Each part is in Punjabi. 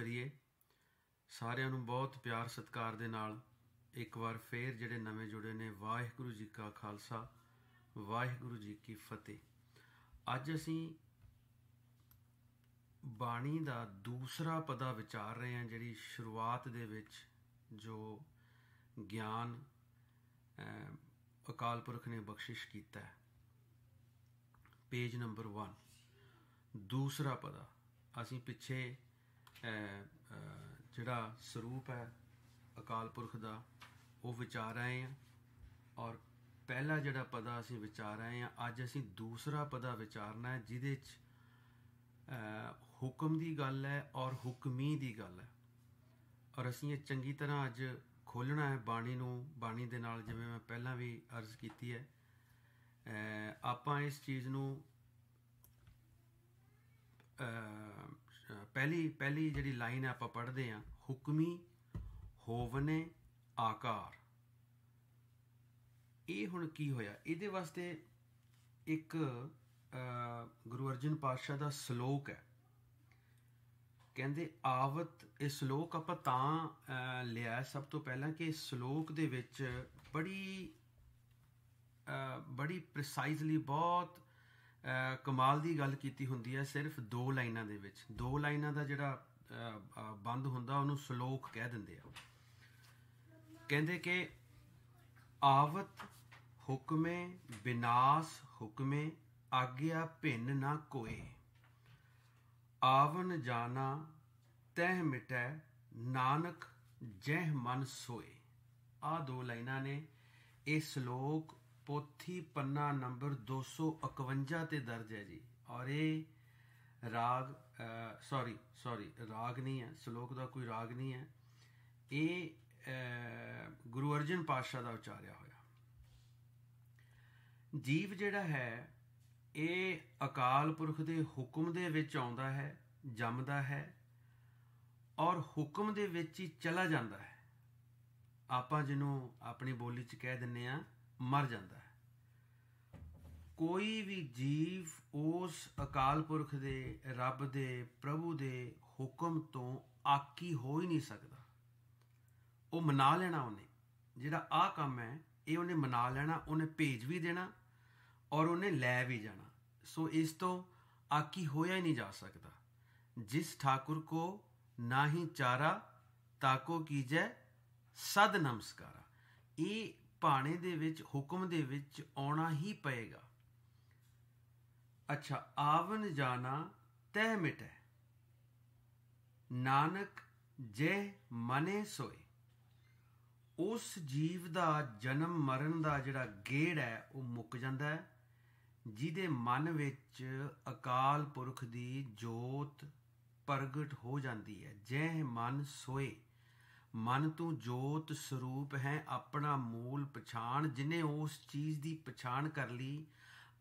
ਕਰੀਏ ਸਾਰਿਆਂ ਨੂੰ ਬਹੁਤ ਪਿਆਰ ਸਤਿਕਾਰ ਦੇ ਨਾਲ ਇੱਕ ਵਾਰ ਫੇਰ ਜਿਹੜੇ ਨਵੇਂ ਜੁੜੇ ਨੇ ਵਾਹਿਗੁਰੂ ਜੀ ਕਾ ਖਾਲਸਾ ਵਾਹਿਗੁਰੂ ਜੀ ਕੀ ਫਤਿਹ ਅੱਜ ਅਸੀਂ ਬਾਣੀ ਦਾ ਦੂਸਰਾ ਪਦਾ ਵਿਚਾਰ ਰਹੇ ਹਾਂ ਜਿਹੜੀ ਸ਼ੁਰੂਆਤ ਦੇ ਵਿੱਚ ਜੋ ਗਿਆਨ ਅਕਾਲ ਪੁਰਖ ਨੇ ਬਖਸ਼ਿਸ਼ ਕੀਤਾ ਹੈ ਪੇਜ ਨੰਬਰ 1 ਦੂਸਰਾ ਪਦਾ ਅਸੀਂ ਪਿੱਛੇ ਜਿਹੜਾ ਸਰੂਪ ਹੈ ਅਕਾਲ ਪੁਰਖ ਦਾ ਉਹ ਵਿਚਾਰ ਆਏ ਆ ਔਰ ਪਹਿਲਾ ਜਿਹੜਾ ਪਦਾ ਅਸੀਂ ਵਿਚਾਰ ਆਏ ਆ ਅੱਜ ਅਸੀਂ ਦੂਸਰਾ ਪਦਾ ਵਿਚਾਰਨਾ ਹੈ ਜਿਹਦੇ 'ਚ ਹੁਕਮ ਦੀ ਗੱਲ ਹੈ ਔਰ ਹੁਕਮੀ ਦੀ ਗੱਲ ਹੈ ਔਰ ਅਸੀਂ ਇਹ ਚੰਗੀ ਤਰ੍ਹਾਂ ਅੱਜ ਖੋਲਣਾ ਹੈ ਬਾਣੀ ਨੂੰ ਬਾਣੀ ਦੇ ਨਾਲ ਜਿਵੇਂ ਮੈਂ ਪਹਿਲਾਂ ਵੀ ਅਰਜ਼ ਕੀਤੀ ਹੈ ਆਪਾਂ ਇਸ ਚੀਜ਼ ਨੂੰ ਪਹਿਲੀ ਪਹਿਲੀ ਜਿਹੜੀ ਲਾਈਨ ਆਪਾਂ ਪੜ੍ਹਦੇ ਆ ਹੁਕਮੀ ਹੋਵਨੇ ਆਕਾਰ ਇਹ ਹੁਣ ਕੀ ਹੋਇਆ ਇਹਦੇ ਵਾਸਤੇ ਇੱਕ ਗੁਰੂ ਅਰਜਨ ਪਾਤਸ਼ਾਹ ਦਾ ਸ਼ਲੋਕ ਹੈ ਕਹਿੰਦੇ ਆਵਤ ਇਹ ਸ਼ਲੋਕ ਆਪਾਂ ਤਾਂ ਲਿਆ ਸਭ ਤੋਂ ਪਹਿਲਾਂ ਕਿ ਇਸ ਸ਼ਲੋਕ ਦੇ ਵਿੱਚ ਬੜੀ ਬੜੀ ਪ੍ਰੀਸਾਈਜ਼ਲੀ ਬਹੁਤ ਕਮਾਲ ਦੀ ਗੱਲ ਕੀਤੀ ਹੁੰਦੀ ਹੈ ਸਿਰਫ ਦੋ ਲਾਈਨਾਂ ਦੇ ਵਿੱਚ ਦੋ ਲਾਈਨਾਂ ਦਾ ਜਿਹੜਾ ਬੰਦ ਹੁੰਦਾ ਉਹਨੂੰ ਸ਼ਲੋਕ ਕਹਿ ਦਿੰਦੇ ਆ ਕਹਿੰਦੇ ਕਿ ਆਵਤ ਹੁਕਮੇ ਬਿਨਾਸ਼ ਹੁਕਮੇ ਆਗਿਆ ਭਿੰਨ ਨਾ ਕੋਏ ਆਵਨ ਜਾਣਾ ਤਹਿ ਮਿਟੈ ਨਾਨਕ ਜਹ ਮਨ ਸੋਏ ਆ ਦੋ ਲਾਈਨਾਂ ਨੇ ਇਹ ਸ਼ਲੋਕ ਪੋਥੀ ਪੰਨਾ ਨੰਬਰ 251 ਤੇ ਦਰਜ ਹੈ ਜੀ ਔਰ ਇਹ ਰਾਗ ਸੌਰੀ ਸੌਰੀ ਰਾਗ ਨਹੀਂ ਹੈ ਸ਼ਲੋਕ ਦਾ ਕੋਈ ਰਾਗ ਨਹੀਂ ਹੈ ਇਹ ਗੁਰੂ ਅਰਜਨ ਪਾਤਸ਼ਾਹ ਦਾ ਉਚਾਰਿਆ ਹੋਇਆ ਜੀਵ ਜਿਹੜਾ ਹੈ ਇਹ ਅਕਾਲ ਪੁਰਖ ਦੇ ਹੁਕਮ ਦੇ ਵਿੱਚ ਆਉਂਦਾ ਹੈ ਜੰਮਦਾ ਹੈ ਔਰ ਹੁਕਮ ਦੇ ਵਿੱਚ ਹੀ ਚਲਾ ਜਾਂਦਾ ਹੈ ਆਪਾਂ ਜਿਹਨੂੰ ਆਪਣੀ ਬੋਲੀ 'ਚ ਕਹਿ ਦਿੰਨੇ ਆ ਮਰ ਜਾਂਦਾ ਹੈ ਕੋਈ ਵੀ ਜੀਵ ਉਸ ਅਕਾਲ ਪੁਰਖ ਦੇ ਰੱਬ ਦੇ ਪ੍ਰਭੂ ਦੇ ਹੁਕਮ ਤੋਂ ਆਕੀ ਹੋ ਹੀ ਨਹੀਂ ਸਕਦਾ ਉਹ ਮਨਾ ਲੈਣਾ ਉਹਨੇ ਜਿਹੜਾ ਆ ਕੰਮ ਹੈ ਇਹ ਉਹਨੇ ਮਨਾ ਲੈਣਾ ਉਹਨੇ ਭੇਜ ਵੀ ਦੇਣਾ ਔਰ ਉਹਨੇ ਲੈ ਵੀ ਜਾਣਾ ਸੋ ਇਸ ਤੋਂ ਆਕੀ ਹੋਇਆ ਹੀ ਨਹੀਂ ਜਾ ਸਕਦਾ ਜਿਸ ਠਾਕੁਰ ਕੋ ਨਾਹੀ ਚਾਰਾ ਤਾਕੋ ਕੀਜੈ ਸਦ ਨਮਸਕਾਰਾ ਇਹ ਭਾਣੇ ਦੇ ਵਿੱਚ ਹੁਕਮ ਦੇ ਵਿੱਚ ਆਉਣਾ ਹੀ ਪਏਗਾ ਅੱਛਾ ਆਵਨ ਜਾਣਾ ਤਹਿ ਮਿਟੈ ਨਾਨਕ ਜੇ ਮਨੇ ਸੋਏ ਉਸ ਜੀਵ ਦਾ ਜਨਮ ਮਰਨ ਦਾ ਜਿਹੜਾ ਗੇੜ ਹੈ ਉਹ ਮੁੱਕ ਜਾਂਦਾ ਹੈ ਜਿਹਦੇ ਮਨ ਵਿੱਚ ਅਕਾਲ ਪੁਰਖ ਦੀ ਜੋਤ ਪ੍ਰਗਟ ਹੋ ਜਾਂਦੀ ਹੈ ਜੇ ਮਨ ਸੋਏ ਮਨ ਤੋਂ ਜੋਤ ਸਰੂਪ ਹੈ ਆਪਣਾ ਮੂਲ ਪਛਾਣ ਜਿਨੇ ਉਸ ਚੀਜ਼ ਦੀ ਪਛਾਣ ਕਰ ਲਈ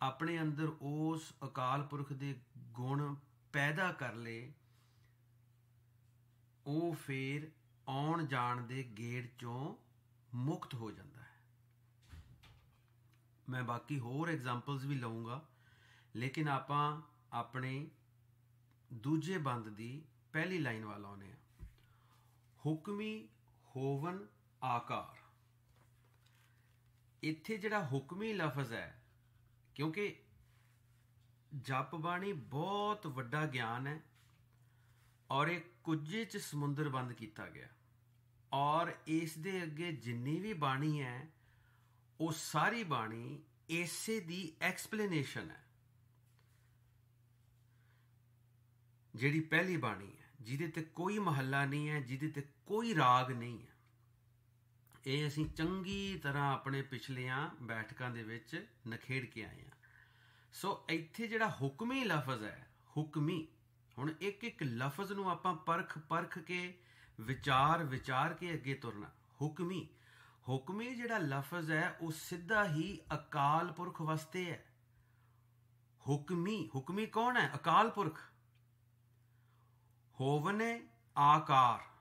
ਆਪਣੇ ਅੰਦਰ ਉਸ ਅਕਾਲ ਪੁਰਖ ਦੇ ਗੁਣ ਪੈਦਾ ਕਰ ਲੇ ਉਹ ਫੇਰ ਆਉਣ ਜਾਣ ਦੇ ਗੇੜ ਚੋਂ ਮੁਕਤ ਹੋ ਜਾਂਦਾ ਹੈ ਮੈਂ ਬਾਕੀ ਹੋਰ ਐਗਜ਼ਾਮਪਲਸ ਵੀ ਲਵਾਂਗਾ ਲੇਕਿਨ ਆਪਾਂ ਆਪਣੇ ਦੂਜੇ ਬੰਦ ਦੀ ਪਹਿਲੀ ਲਾਈਨ ਵਾਲਾ ਆਉਨੇ ਆ ਹੁਕਮੀ ਹੋਵਨ ਆਕਾਰ ਇੱਥੇ ਜਿਹੜਾ ਹੁਕਮੀ ਲਫ਼ਜ਼ ਹੈ ਕਿਉਂਕਿ ਜਪ ਬਾਣੀ ਬਹੁਤ ਵੱਡਾ ਗਿਆਨ ਹੈ ਔਰ ਇਹ ਕੁਝੇ ਚ ਸਮੁੰਦਰ ਬੰਦ ਕੀਤਾ ਗਿਆ ਔਰ ਇਸ ਦੇ ਅੱਗੇ ਜਿੰਨੀ ਵੀ ਬਾਣੀ ਹੈ ਉਹ ਸਾਰੀ ਬਾਣੀ ਇਸੇ ਦੀ ਐਕਸਪਲੇਨੇਸ਼ਨ ਹੈ ਜਿਹੜੀ ਪਹਿਲੀ ਬਾਣੀ ਹੈ ਜਿਹਦੇ ਤੇ ਕੋਈ ਮਹੱਲਾ ਨਹੀਂ ਹੈ ਜਿਹਦੇ ਤੇ ਕੋਈ ਰਾਗ ਨਹੀਂ ਹੈ ਇਹ ਅਸੀਂ ਚੰਗੀ ਤਰ੍ਹਾਂ ਆਪਣੇ ਪਿਛਲੀਆਂ ਬੈਠਕਾਂ ਦੇ ਵਿੱਚ ਨਖੇੜ ਕੇ ਆਏ ਹਾਂ ਸੋ ਇੱਥੇ ਜਿਹੜਾ ਹੁਕਮੀ ਲਫ਼ਜ਼ ਹੈ ਹੁਕਮੀ ਹੁਣ ਇੱਕ ਇੱਕ ਲਫ਼ਜ਼ ਨੂੰ ਆਪਾਂ ਪਰਖ ਪਰਖ ਕੇ ਵਿਚਾਰ ਵਿਚਾਰ ਕੇ ਅੱਗੇ ਤੁਰਨਾ ਹੁਕਮੀ ਹੁਕਮੀ ਜਿਹੜਾ ਲਫ਼ਜ਼ ਹੈ ਉਹ ਸਿੱਧਾ ਹੀ ਅਕਾਲ ਪੁਰਖ ਵਸਤੇ ਹੈ ਹੁਕਮੀ ਹੁਕਮੀ ਕੌਣ ਹੈ ਅਕਾਲ ਪੁਰਖ ਹੋਵਨੇ ਆਕਾਰ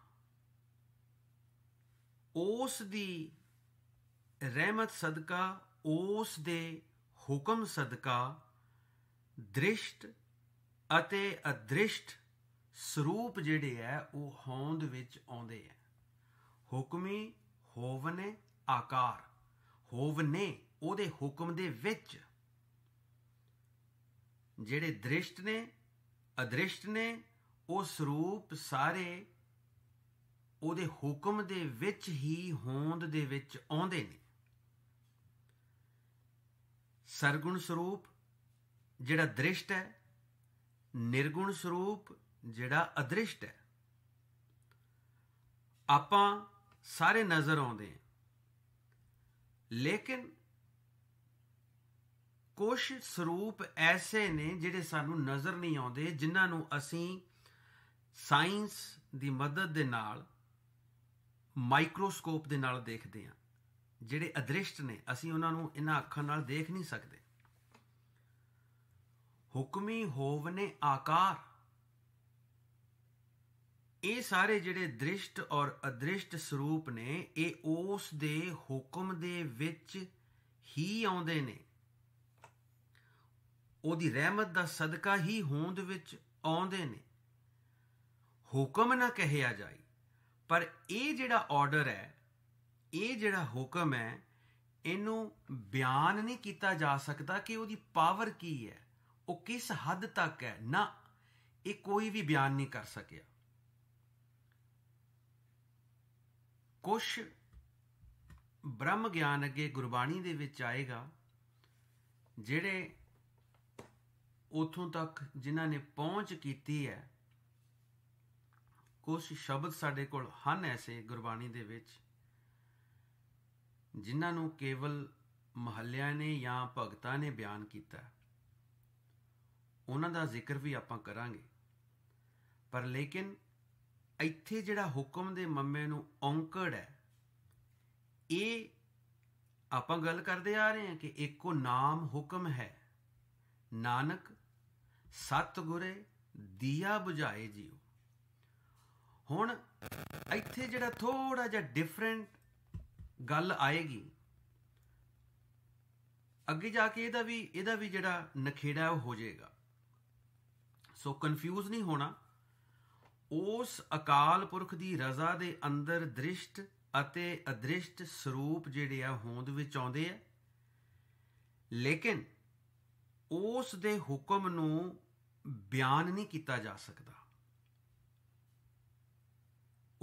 ਉਸ ਦੀ ਰਹਿਮਤ ਸਦਕਾ ਉਸ ਦੇ ਹੁਕਮ ਸਦਕਾ ਦ੍ਰਿਸ਼ਟ ਅਤੇ ਅਦ੍ਰਿਸ਼ਟ ਸਰੂਪ ਜਿਹੜੇ ਐ ਉਹ ਹੋਂਦ ਵਿੱਚ ਆਉਂਦੇ ਐ ਹੁਕਮੀ ਹੋਵਨੇ ਆਕਾਰ ਹੋਵਨੇ ਉਹਦੇ ਹੁਕਮ ਦੇ ਵਿੱਚ ਜਿਹੜੇ ਦ੍ਰਿਸ਼ਟ ਨੇ ਅਦ੍ਰਿਸ਼ਟ ਨੇ ਉਹ ਸਰੂਪ ਸਾਰੇ ਉਹਦੇ ਹੁਕਮ ਦੇ ਵਿੱਚ ਹੀ ਹੋਂਦ ਦੇ ਵਿੱਚ ਆਉਂਦੇ ਨੇ ਸਰਗੁਣ ਸਰੂਪ ਜਿਹੜਾ ਦ੍ਰਿਸ਼ਟ ਹੈ ਨਿਰਗੁਣ ਸਰੂਪ ਜਿਹੜਾ ਅਦ੍ਰਿਸ਼ਟ ਹੈ ਆਪਾਂ ਸਾਰੇ ਨਜ਼ਰ ਆਉਂਦੇ ਹਾਂ ਲੇਕਿਨ ਕੁਝ ਸਰੂਪ ਐਸੇ ਨੇ ਜਿਹੜੇ ਸਾਨੂੰ ਨਜ਼ਰ ਨਹੀਂ ਆਉਂਦੇ ਜਿਨ੍ਹਾਂ ਨੂੰ ਅਸੀਂ ਸਾਇੰਸ ਦੀ ਮਦਦ ਦੇ ਨਾਲ ਮਾਈਕਰੋਸਕੋਪ ਦੇ ਨਾਲ ਦੇਖਦੇ ਆ ਜਿਹੜੇ ਅਦ੍ਰਿਸ਼ਟ ਨੇ ਅਸੀਂ ਉਹਨਾਂ ਨੂੰ ਇਹਨਾਂ ਅੱਖਾਂ ਨਾਲ ਦੇਖ ਨਹੀਂ ਸਕਦੇ ਹੁਕਮੀ ਹੋਵ ਨੇ ਆਕਾਰ ਇਹ ਸਾਰੇ ਜਿਹੜੇ ਦ੍ਰਿਸ਼ਟ ਔਰ ਅਦ੍ਰਿਸ਼ਟ ਸਰੂਪ ਨੇ ਇਹ ਉਸ ਦੇ ਹੁਕਮ ਦੇ ਵਿੱਚ ਹੀ ਆਉਂਦੇ ਨੇ ਉਹਦੀ ਰਹਿਮਤ ਦਾ ਸਦਕਾ ਹੀ ਹੋਂਦ ਵਿੱਚ ਆਉਂਦੇ ਨੇ ਹੁਕਮ ਨਾ ਕਹਿਆ ਜਾਏ ਪਰ ਇਹ ਜਿਹੜਾ ਆਰਡਰ ਹੈ ਇਹ ਜਿਹੜਾ ਹੁਕਮ ਹੈ ਇਹਨੂੰ ਬਿਆਨ ਨਹੀਂ ਕੀਤਾ ਜਾ ਸਕਦਾ ਕਿ ਉਹਦੀ ਪਾਵਰ ਕੀ ਹੈ ਉਹ ਕਿਸ ਹੱਦ ਤੱਕ ਹੈ ਨਾ ਇਹ ਕੋਈ ਵੀ ਬਿਆਨ ਨਹੀਂ ਕਰ ਸਕਿਆ ਕੁਛ ਬ੍ਰਹਮ ਗਿਆਨ ਅੱਗੇ ਗੁਰਬਾਣੀ ਦੇ ਵਿੱਚ ਆਏਗਾ ਜਿਹੜੇ ਉਥੋਂ ਤੱਕ ਜਿਨ੍ਹਾਂ ਨੇ ਪਹੁੰਚ ਕੀਤੀ ਹੈ ਕੁਝ ਸ਼ਬਦ ਸਾਡੇ ਕੋਲ ਹਨ ਐਸੇ ਗੁਰਬਾਣੀ ਦੇ ਵਿੱਚ ਜਿਨ੍ਹਾਂ ਨੂੰ ਕੇਵਲ ਮਹੱਲਿਆਂ ਨੇ ਜਾਂ ਭਗਤਾਂ ਨੇ ਬਿਆਨ ਕੀਤਾ ਉਹਨਾਂ ਦਾ ਜ਼ਿਕਰ ਵੀ ਆਪਾਂ ਕਰਾਂਗੇ ਪਰ ਲੇਕਿਨ ਇੱਥੇ ਜਿਹੜਾ ਹੁਕਮ ਦੇ ਮੰਮੇ ਨੂੰ ਔਂਕੜ ਹੈ ਇਹ ਆਪਾਂ ਗੱਲ ਕਰਦੇ ਆ ਰਹੇ ਹਾਂ ਕਿ ਇੱਕੋ ਨਾਮ ਹੁਕਮ ਹੈ ਨਾਨਕ ਸਤਗੁਰੇ ਦੀਆ ਬੁਝਾਏ ਜੀ ਹੁਣ ਇੱਥੇ ਜਿਹੜਾ ਥੋੜਾ ਜਿਹਾ ਡਿਫਰੈਂਟ ਗੱਲ ਆਏਗੀ ਅੱਗੇ ਜਾ ਕੇ ਇਹਦਾ ਵੀ ਇਹਦਾ ਵੀ ਜਿਹੜਾ ਨਖੇੜਾ ਉਹ ਹੋ ਜਾਏਗਾ ਸੋ ਕਨਫਿਊਜ਼ ਨਹੀਂ ਹੋਣਾ ਉਸ ਅਕਾਲ ਪੁਰਖ ਦੀ ਰਜ਼ਾ ਦੇ ਅੰਦਰ ਦ੍ਰਿਸ਼ਟ ਅਤੇ ਅਦ੍ਰਿਸ਼ਟ ਸਰੂਪ ਜਿਹੜੇ ਆ ਹੋਂਦ ਵਿੱਚ ਆਉਂਦੇ ਆ ਲੇਕਿਨ ਉਸ ਦੇ ਹੁਕਮ ਨੂੰ ਬਿਆਨ ਨਹੀਂ ਕੀਤਾ ਜਾ ਸਕਦਾ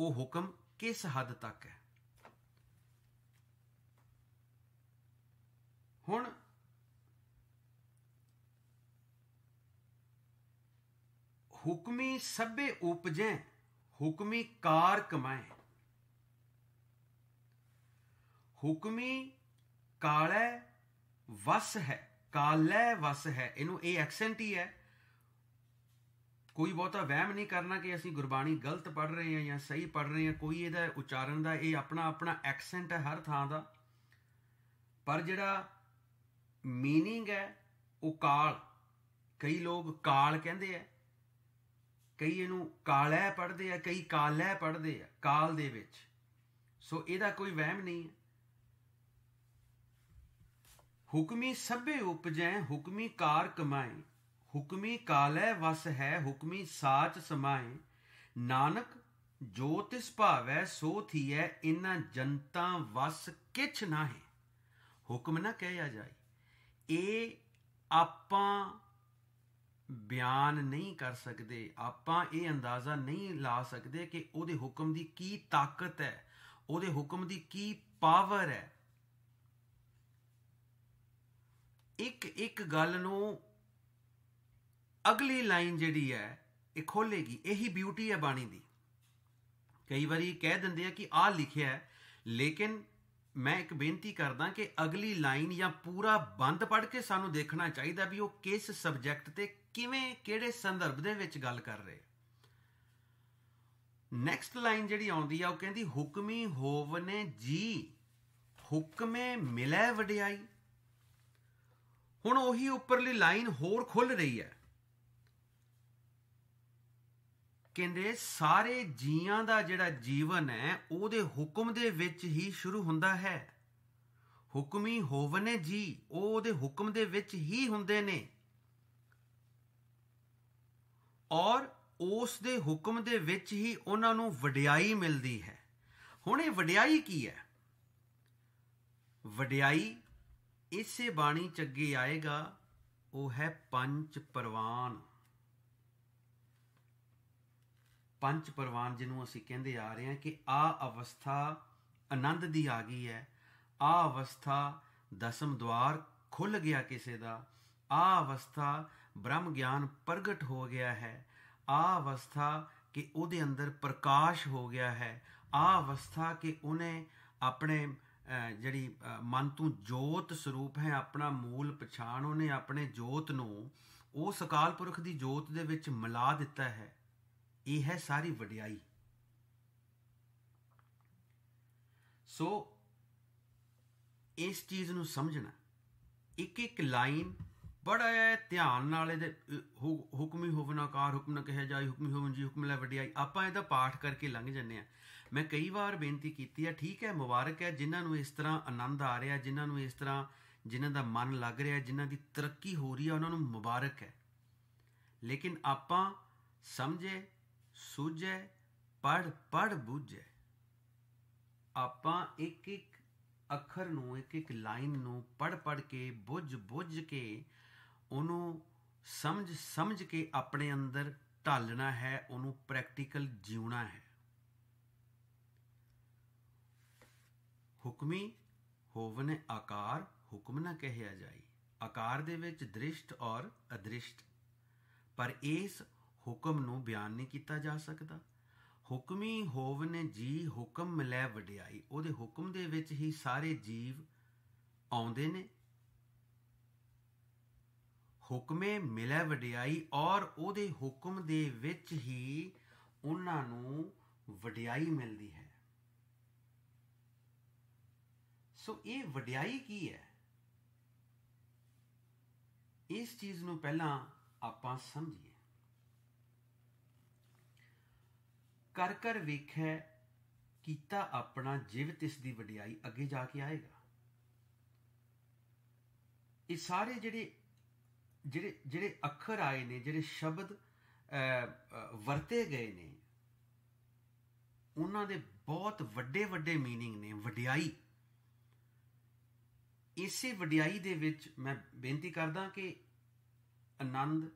ਉਹ ਹੁਕਮ ਕਿਸ ਹੱਦ ਤੱਕ ਹੈ ਹੁਣ ਹੁਕਮੀ ਸਭੇ ਉਪਜੈ ਹੁਕਮੀ ਕਾਰ ਕਮਾਏ ਹੁਕਮੀ ਕਾਲੈ ਵਸ ਹੈ ਕਾਲੈ ਵਸ ਹੈ ਇਹਨੂੰ ਇਹ ਐਕਸੈਂਟ ਹੀ ਹੈ ਕੋਈ ਬਹੁਤਾ ਵਹਿਮ ਨਹੀਂ ਕਰਨਾ ਕਿ ਅਸੀਂ ਗੁਰਬਾਣੀ ਗਲਤ ਪੜ ਰਹੇ ਹਾਂ ਜਾਂ ਸਹੀ ਪੜ ਰਹੇ ਹਾਂ ਕੋਈ ਇਹਦਾ ਉਚਾਰਨ ਦਾ ਇਹ ਆਪਣਾ ਆਪਣਾ ਐਕਸੈਂਟ ਹੈ ਹਰ ਥਾਂ ਦਾ ਪਰ ਜਿਹੜਾ ਮੀਨਿੰਗ ਹੈ ਉਹ ਕਾਲ ਕਈ ਲੋਕ ਕਾਲ ਕਹਿੰਦੇ ਆ ਕਈ ਇਹਨੂੰ ਕਾਲਾ ਪੜਦੇ ਆ ਕਈ ਕਾਲਾ ਪੜਦੇ ਆ ਕਾਲ ਦੇ ਵਿੱਚ ਸੋ ਇਹਦਾ ਕੋਈ ਵਹਿਮ ਨਹੀਂ ਹੈ ਹੁਕਮੀ ਸਭੇ ਉਪਜੈ ਹੁਕਮੀ ਕਾਰ ਕਮਾਏ ਹੁਕਮੀ ਕਾਲੈ ਵਸ ਹੈ ਹੁਕਮੀ ਸਾਚ ਸਮਾਏ ਨਾਨਕ ਜੋ ਤਿਸ ਭਾਵੈ ਸੋ ਥੀਐ ਇਨਾਂ ਜਨਤਾ ਵਸ ਕਿਛ ਨਾਹੀ ਹੁਕਮ ਨਾ ਕਹਿਆ ਜਾਈ ਇਹ ਆਪਾਂ ਬਿਆਨ ਨਹੀਂ ਕਰ ਸਕਦੇ ਆਪਾਂ ਇਹ ਅੰਦਾਜ਼ਾ ਨਹੀਂ ਲਾ ਸਕਦੇ ਕਿ ਉਹਦੇ ਹੁਕਮ ਦੀ ਕੀ ਤਾਕਤ ਹੈ ਉਹਦੇ ਹੁਕਮ ਦੀ ਕੀ ਪਾਵਰ ਹੈ ਇੱਕ ਇੱਕ ਗੱਲ ਨੂੰ ਅਗਲੀ ਲਾਈਨ ਜਿਹੜੀ ਹੈ ਇਹ ਖੋਲੇਗੀ ਇਹੀ ਬਿਊਟੀ ਹੈ ਬਾਣੀ ਦੀ ਕਈ ਵਾਰੀ ਕਹਿ ਦਿੰਦੇ ਆ ਕਿ ਆ ਲਿਖਿਆ ਹੈ ਲੇਕਿਨ ਮੈਂ ਇੱਕ ਬੇਨਤੀ ਕਰਦਾ ਕਿ ਅਗਲੀ ਲਾਈਨ ਜਾਂ ਪੂਰਾ ਬੰਦ ਪੜ ਕੇ ਸਾਨੂੰ ਦੇਖਣਾ ਚਾਹੀਦਾ ਵੀ ਉਹ ਕਿਸ ਸਬਜੈਕਟ ਤੇ ਕਿਵੇਂ ਕਿਹੜੇ ਸੰਦਰਭ ਦੇ ਵਿੱਚ ਗੱਲ ਕਰ ਰਹੇ ਨੈਕਸਟ ਲਾਈਨ ਜਿਹੜੀ ਆਉਂਦੀ ਆ ਉਹ ਕਹਿੰਦੀ ਹੁਕਮੀ ਹੋਵਨੇ ਜੀ ਹੁਕਮੇ ਮਿਲੇ ਵਡਿਆਈ ਹੁਣ ਉਹੀ ਉੱਪਰਲੀ ਲਾਈਨ ਹੋਰ ਖੁੱਲ ਰਹੀ ਹੈ ਕਹਿੰਦੇ ਸਾਰੇ ਜੀਆਂ ਦਾ ਜਿਹੜਾ ਜੀਵਨ ਹੈ ਉਹਦੇ ਹੁਕਮ ਦੇ ਵਿੱਚ ਹੀ ਸ਼ੁਰੂ ਹੁੰਦਾ ਹੈ ਹੁਕਮੀ ਹੋਵਨੇ ਜੀ ਉਹ ਉਹਦੇ ਹੁਕਮ ਦੇ ਵਿੱਚ ਹੀ ਹੁੰਦੇ ਨੇ ਔਰ ਉਸ ਦੇ ਹੁਕਮ ਦੇ ਵਿੱਚ ਹੀ ਉਹਨਾਂ ਨੂੰ ਵਡਿਆਈ ਮਿਲਦੀ ਹੈ ਹੁਣ ਇਹ ਵਡਿਆਈ ਕੀ ਹੈ ਵਡਿਆਈ ਇਸੇ ਬਾਣੀ ਚੱਗੇ ਆਏਗਾ ਉਹ ਹੈ ਪੰਜ ਪਰਵਾਨ ਪੰਜ ਪਰਵਾਨ ਜਿਹਨੂੰ ਅਸੀਂ ਕਹਿੰਦੇ ਆ ਰਹੇ ਹਾਂ ਕਿ ਆ ਅਵਸਥਾ ਆਨੰਦ ਦੀ ਆ ਗਈ ਹੈ ਆ ਅਵਸਥਾ ਦਸਮ ਦਵਾਰ ਖੁੱਲ ਗਿਆ ਕਿਸੇ ਦਾ ਆ ਅਵਸਥਾ ਬ੍ਰਹਮ ਗਿਆਨ ਪ੍ਰਗਟ ਹੋ ਗਿਆ ਹੈ ਆ ਅਵਸਥਾ ਕਿ ਉਹਦੇ ਅੰਦਰ ਪ੍ਰਕਾਸ਼ ਹੋ ਗਿਆ ਹੈ ਆ ਅਵਸਥਾ ਕਿ ਉਹਨੇ ਆਪਣੇ ਜਿਹੜੀ ਮਨ ਤੋਂ ਜੋਤ ਸਰੂਪ ਹੈ ਆਪਣਾ ਮੂਲ ਪਛਾਣ ਉਹਨੇ ਆਪਣੇ ਜੋਤ ਨੂੰ ਉਹ ਸਕਾਲ ਪੁਰਖ ਦੀ ਜੋਤ ਦੇ ਵਿੱਚ ਮਿਲਾ ਦਿੱਤਾ ਹੈ ਇਹ ਹੈ ਸਾਰੀ ਵਡਿਆਈ ਸੋ ਇਸ ਚੀਜ਼ ਨੂੰ ਸਮਝਣਾ ਇੱਕ ਇੱਕ ਲਾਈਨ ਬੜਾ ਧਿਆਨ ਨਾਲ ਇਹਦੇ ਹੁਕਮੀ ਹੋਵਨਾਕਾਰ ਹੁਕਮ ਨਾ ਕਹਿਆ ਜਾਏ ਹੁਕਮੀ ਹੋਵਨ ਜੀ ਹੁਕਮ ਲੈ ਵਡਿਆਈ ਆਪਾਂ ਇਹਦਾ ਪਾਠ ਕਰਕੇ ਲੰਘ ਜੰਨੇ ਆ ਮੈਂ ਕਈ ਵਾਰ ਬੇਨਤੀ ਕੀਤੀ ਆ ਠੀਕ ਹੈ ਮੁਬਾਰਕ ਹੈ ਜਿਨ੍ਹਾਂ ਨੂੰ ਇਸ ਤਰ੍ਹਾਂ ਆਨੰਦ ਆ ਰਿਹਾ ਜਿਨ੍ਹਾਂ ਨੂੰ ਇਸ ਤਰ੍ਹਾਂ ਜਿਨ੍ਹਾਂ ਦਾ ਮਨ ਲੱਗ ਰਿਹਾ ਜਿਨ੍ਹਾਂ ਦੀ ਤਰੱਕੀ ਹੋ ਰਹੀ ਹੈ ਉਹਨਾਂ ਨੂੰ ਮੁਬਾਰਕ ਹੈ ਲੇਕਿਨ ਆਪਾਂ ਸਮਝੇ ਸੁਝੈ ਪੜ ਪੜ ਬੁਝੈ ਆਪਾਂ ਇੱਕ ਇੱਕ ਅੱਖਰ ਨੂੰ ਇੱਕ ਇੱਕ ਲਾਈਨ ਨੂੰ ਪੜ ਪੜ ਕੇ ਬੁਝ ਬੁਝ ਕੇ ਉਹਨੂੰ ਸਮਝ ਸਮਝ ਕੇ ਆਪਣੇ ਅੰਦਰ ਢਾਲਣਾ ਹੈ ਉਹਨੂੰ ਪ੍ਰੈਕਟੀਕਲ ਜਿਉਣਾ ਹੈ ਹੁਕਮੀ ਹੋਵਨ ਆਕਾਰ ਹੁਕਮ ਨਾ ਕਹਿਆ ਜਾਈ ਆਕਾਰ ਦੇ ਵਿੱਚ ਦ੍ਰਿਸ਼ਟ ਔਰ ਅਦ੍ਰਿਸ਼ਟ ਪਰ ਇਸ ਹੁਕਮ ਨੂੰ ਬਿਆਨ ਨਹੀਂ ਕੀਤਾ ਜਾ ਸਕਦਾ ਹੁਕਮੀ ਹੋਵਨੇ ਜੀ ਹੁਕਮ ਮਿਲੈ ਵਡਿਆਈ ਉਹਦੇ ਹੁਕਮ ਦੇ ਵਿੱਚ ਹੀ ਸਾਰੇ ਜੀਵ ਆਉਂਦੇ ਨੇ ਹੁਕਮੇ ਮਿਲੈ ਵਡਿਆਈ ਔਰ ਉਹਦੇ ਹੁਕਮ ਦੇ ਵਿੱਚ ਹੀ ਉਹਨਾਂ ਨੂੰ ਵਡਿਆਈ ਮਿਲਦੀ ਹੈ ਸੋ ਇਹ ਵਡਿਆਈ ਕੀ ਹੈ ਇਸ ਚੀਜ਼ ਨੂੰ ਪਹਿਲਾਂ ਆਪਾਂ ਸਮਝੀਏ ਕਰ ਕਰ ਵੇਖੈ ਕੀਤਾ ਆਪਣਾ ਜਿਵ ਤਿਸ ਦੀ ਵਡਿਆਈ ਅੱਗੇ ਜਾ ਕੇ ਆਏਗਾ ਇਹ ਸਾਰੇ ਜਿਹੜੇ ਜਿਹੜੇ ਜਿਹੜੇ ਅੱਖਰ ਆਏ ਨੇ ਜਿਹੜੇ ਸ਼ਬਦ ਵਰਤੇ ਗਏ ਨੇ ਉਹਨਾਂ ਦੇ ਬਹੁਤ ਵੱਡੇ ਵੱਡੇ मीनिंग ਨੇ ਵਡਿਆਈ ਇਸੇ ਵਡਿਆਈ ਦੇ ਵਿੱਚ ਮੈਂ ਬੇਨਤੀ ਕਰਦਾ ਕਿ ਆਨੰਦ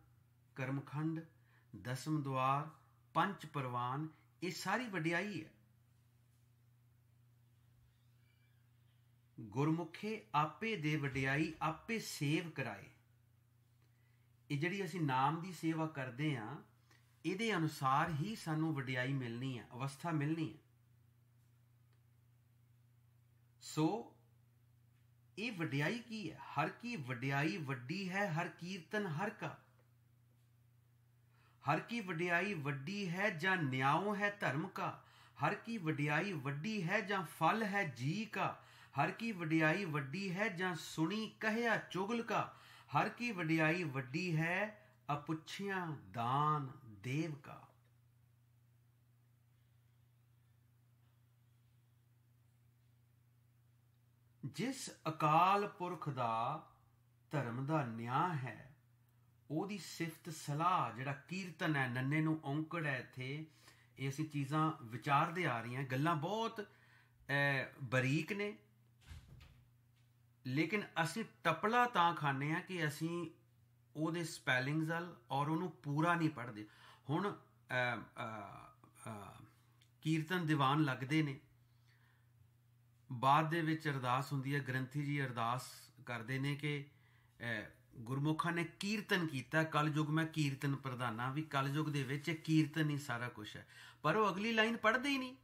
ਕਰਮਖੰਡ ਦਸਮ ਦੁਆਰ ਪੰਚ ਪਰਵਾਨ ਇਹ ਸਾਰੀ ਵਡਿਆਈ ਹੈ ਗੁਰਮੁਖੇ ਆਪੇ ਦੇ ਵਡਿਆਈ ਆਪੇ ਸੇਵ ਕਰਾਏ ਇਹ ਜਿਹੜੀ ਅਸੀਂ ਨਾਮ ਦੀ ਸੇਵਾ ਕਰਦੇ ਆ ਇਹਦੇ ਅਨੁਸਾਰ ਹੀ ਸਾਨੂੰ ਵਡਿਆਈ ਮਿਲਣੀ ਹੈ ਅਵਸਥਾ ਮਿਲਣੀ ਹੈ ਸੋ ਇਹ ਵਡਿਆਈ ਕੀ ਹੈ ਹਰ ਕੀ ਵਡਿਆਈ ਵੱਡੀ ਹੈ ਹਰ ਕੀਰਤਨ ਹਰ ਕਾ ਹਰ ਕੀ ਵਡਿਆਈ ਵੱਡੀ ਹੈ ਜਾਂ ਨਿਆਉ ਹੈ ਧਰਮ ਕਾ ਹਰ ਕੀ ਵਡਿਆਈ ਵੱਡੀ ਹੈ ਜਾਂ ਫਲ ਹੈ ਜੀ ਕਾ ਹਰ ਕੀ ਵਡਿਆਈ ਵੱਡੀ ਹੈ ਜਾਂ ਸੁਣੀ ਕਹਿਆ ਚੁਗਲ ਕਾ ਹਰ ਕੀ ਵਡਿਆਈ ਵੱਡੀ ਹੈ ਅਪੁੱਛਿਆ ਦਾਨ ਦੇਵ ਕਾ ਜਿਸ ਅਕਾਲ ਪੁਰਖ ਦਾ ਧਰਮ ਦਾ ਨਿਆਂ ਹੈ ਉਹਦੀ ਸਿਫਤ ਸਲਾਹ ਜਿਹੜਾ ਕੀਰਤਨ ਹੈ ਨੰਨੇ ਨੂੰ ਔਂਕੜ ਹੈ ਇੱਥੇ ਇਹ ਅਸੀਂ ਚੀਜ਼ਾਂ ਵਿਚਾਰਦੇ ਆ ਰਹੀਆਂ ਗੱਲਾਂ ਬਹੁਤ ਬਰੀਕ ਨੇ ਲੇਕਿਨ ਅਸੀਂ ਟਪਲਾ ਤਾਂ ਖਾਣੇ ਆ ਕਿ ਅਸੀਂ ਉਹਦੇ ਸਪੈਲਿੰਗਸ ਹਲ ਔਰ ਉਹਨੂੰ ਪੂਰਾ ਨਹੀਂ ਪੜਦੇ ਹੁਣ ਕੀਰਤਨ ਦੀਵਾਨ ਲੱਗਦੇ ਨੇ ਬਾਅਦ ਦੇ ਵਿੱਚ ਅਰਦਾਸ ਹੁੰਦੀ ਹੈ ਗ੍ਰੰਥੀ ਜੀ ਅਰਦਾਸ ਕਰਦੇ ਨੇ ਕਿ ਗੁਰਮੁਖਾਂ ਨੇ ਕੀਰਤਨ ਕੀਤਾ ਕਲਯੁਗ ਮੈਂ ਕੀਰਤਨ ਪ੍ਰਧਾਨਾ ਵੀ ਕਲਯੁਗ ਦੇ ਵਿੱਚ ਕੀਰਤਨ ਹੀ ਸਾਰਾ ਕੁਝ ਹੈ ਪਰ ਉਹ ਅਗਲੀ ਲਾਈਨ ਪੜ੍ਹਦੇ ਹੀ ਨਹੀਂ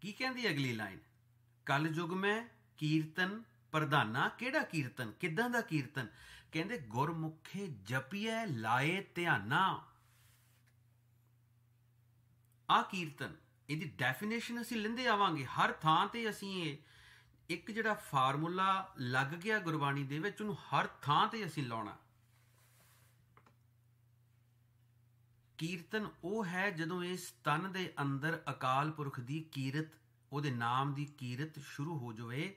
ਕੀ ਕਹਿੰਦੀ ਅਗਲੀ ਲਾਈਨ ਕਲਯੁਗ ਮੈਂ ਕੀਰਤਨ ਪ੍ਰਧਾਨਾ ਕਿਹੜਾ ਕੀਰਤਨ ਕਿੱਦਾਂ ਦਾ ਕੀਰਤਨ ਕਹਿੰਦੇ ਗੁਰਮੁਖੇ ਜਪੀਐ ਲਾਏ ਧਿਆਨਾ ਆ ਕੀਰਤਨ ਇਹਦੀ ਡੈਫੀਨੇਸ਼ਨ ਅਸੀਂ ਲੈਂਦੇ ਆਵਾਂਗੇ ਹਰ ਥਾਂ ਤੇ ਅਸੀਂ ਇਹ ਇੱਕ ਜਿਹੜਾ ਫਾਰਮੂਲਾ ਲੱਗ ਗਿਆ ਗੁਰਬਾਣੀ ਦੇ ਵਿੱਚ ਉਹਨੂੰ ਹਰ ਥਾਂ ਤੇ ਅਸੀਂ ਲਾਉਣਾ ਕੀਰਤਨ ਉਹ ਹੈ ਜਦੋਂ ਇਸ ਤਨ ਦੇ ਅੰਦਰ ਅਕਾਲ ਪੁਰਖ ਦੀ ਕੀਰਤ ਉਹਦੇ ਨਾਮ ਦੀ ਕੀਰਤ ਸ਼ੁਰੂ ਹੋ ਜਾਵੇ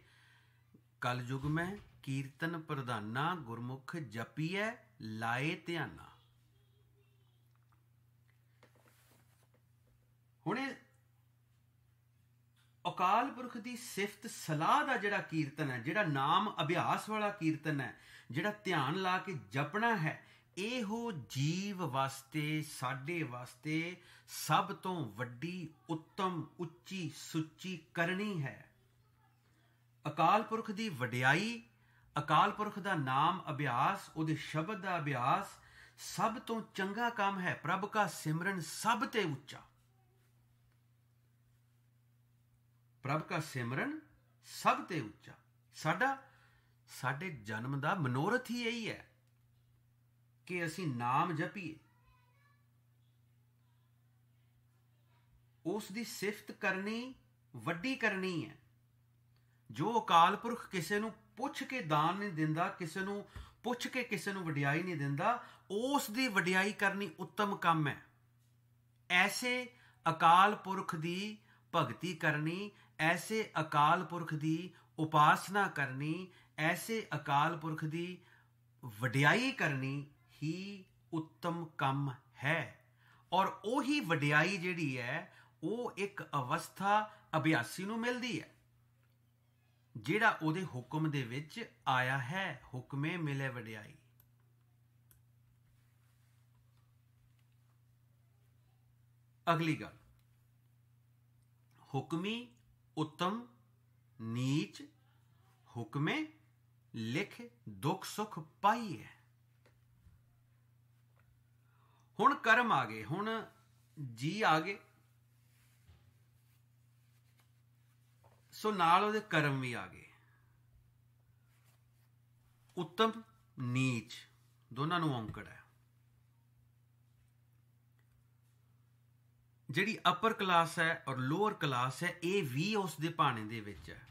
ਕਲਯੁਗ ਮੈਂ ਕੀਰਤਨ ਪ੍ਰਧਾਨਾ ਗੁਰਮੁਖ ਜਪੀਐ ਲਾਏ ਧਿਆਨਾ ਹੁਣੇ ਅਕਾਲ ਪੁਰਖ ਦੀ ਸਿਫਤ ਸਲਾਹ ਦਾ ਜਿਹੜਾ ਕੀਰਤਨ ਹੈ ਜਿਹੜਾ ਨਾਮ ਅਭਿਆਸ ਵਾਲਾ ਕੀਰਤਨ ਹੈ ਜਿਹੜਾ ਧਿਆਨ ਲਾ ਕੇ ਜਪਣਾ ਹੈ ਇਹੋ ਜੀਵ ਵਾਸਤੇ ਸਾਡੇ ਵਾਸਤੇ ਸਭ ਤੋਂ ਵੱਡੀ ਉੱਤਮ ਉੱਚੀ ਸੁੱਚੀ ਕਰਨੀ ਹੈ ਅਕਾਲ ਪੁਰਖ ਦੀ ਵਡਿਆਈ ਅਕਾਲ ਪੁਰਖ ਦਾ ਨਾਮ ਅਭਿਆਸ ਉਹਦੇ ਸ਼ਬਦ ਦਾ ਅਭਿਆਸ ਸਭ ਤੋਂ ਚੰਗਾ ਕੰਮ ਹੈ ਪ੍ਰਭ ਦਾ ਸਿਮਰਨ ਸਭ ਤੇ ਉੱਚਾ ਪ੍ਰਭ ਦਾ ਸਿਮਰਨ ਸਭ ਤੇ ਉੱਚਾ ਸਾਡਾ ਸਾਡੇ ਜਨਮ ਦਾ ਮਨੋਰਥ ਹੀ ਇਹੀ ਹੈ ਕਿ ਅਸੀਂ ਨਾਮ ਜਪੀਏ ਉਸ ਦੀ ਸਿਫਤ ਕਰਨੀ ਵੱਡੀ ਕਰਨੀ ਹੈ ਜੋ ਅਕਾਲ ਪੁਰਖ ਕਿਸੇ ਨੂੰ ਪੁੱਛ ਕੇ ਦਾਨ ਨਹੀਂ ਦਿੰਦਾ ਕਿਸੇ ਨੂੰ ਪੁੱਛ ਕੇ ਕਿਸੇ ਨੂੰ ਵਡਿਆਈ ਨਹੀਂ ਦਿੰਦਾ ਉਸ ਦੀ ਵਡਿਆਈ ਕਰਨੀ ਉੱਤਮ ਕੰਮ ਹੈ ਐਸੇ ਅਕਾਲ ਪੁਰਖ ਦੀ ਭਗਤੀ ਕਰਨੀ ਐਸੇ ਅਕਾਲ ਪੁਰਖ ਦੀ ਉਪਾਸਨਾ ਕਰਨੀ ਐਸੇ ਅਕਾਲ ਪੁਰਖ ਦੀ ਵਡਿਆਈ ਕਰਨੀ ਹੀ ਉੱਤਮ ਕੰਮ ਹੈ ਔਰ ਉਹੀ ਵਡਿਆਈ ਜਿਹੜੀ ਹੈ ਉਹ ਇੱਕ ਅਵਸਥਾ ਅਭਿਆਸੀ ਨੂੰ ਮਿਲਦੀ ਹੈ ਜਿਹੜਾ ਉਹਦੇ ਹੁਕਮ ਦੇ ਵਿੱਚ ਆਇਆ ਹੈ ਹੁਕਮੇ ਮਿਲੇ ਵਡਿਆਈ ਅਗਲੀ ਗੱਲ ਹੁਕਮੀ ਉਤਮ ਨੀਚ ਹੁਕਮੇ ਲਿਖ ਦੁੱਖ ਸੁਖ ਪਾਈ ਹੈ ਹੁਣ ਕਰਮ ਆ ਗਏ ਹੁਣ ਜੀ ਆ ਗਏ ਸੋ ਨਾਲ ਉਹਦੇ ਕਰਮ ਵੀ ਆ ਗਏ ਉੱਤਮ ਨੀਚ ਦੋਨਾਂ ਨੂੰ ਔਂਕੜ ਜਿਹੜੀ ਅਪਰ ਕਲਾਸ ਹੈ ਔਰ ਲੋਅਰ ਕਲਾਸ ਹੈ ਇਹ ਵੀ ਉਸ ਦੇ ਭਾਣੇ ਦੇ ਵਿੱਚ ਹੈ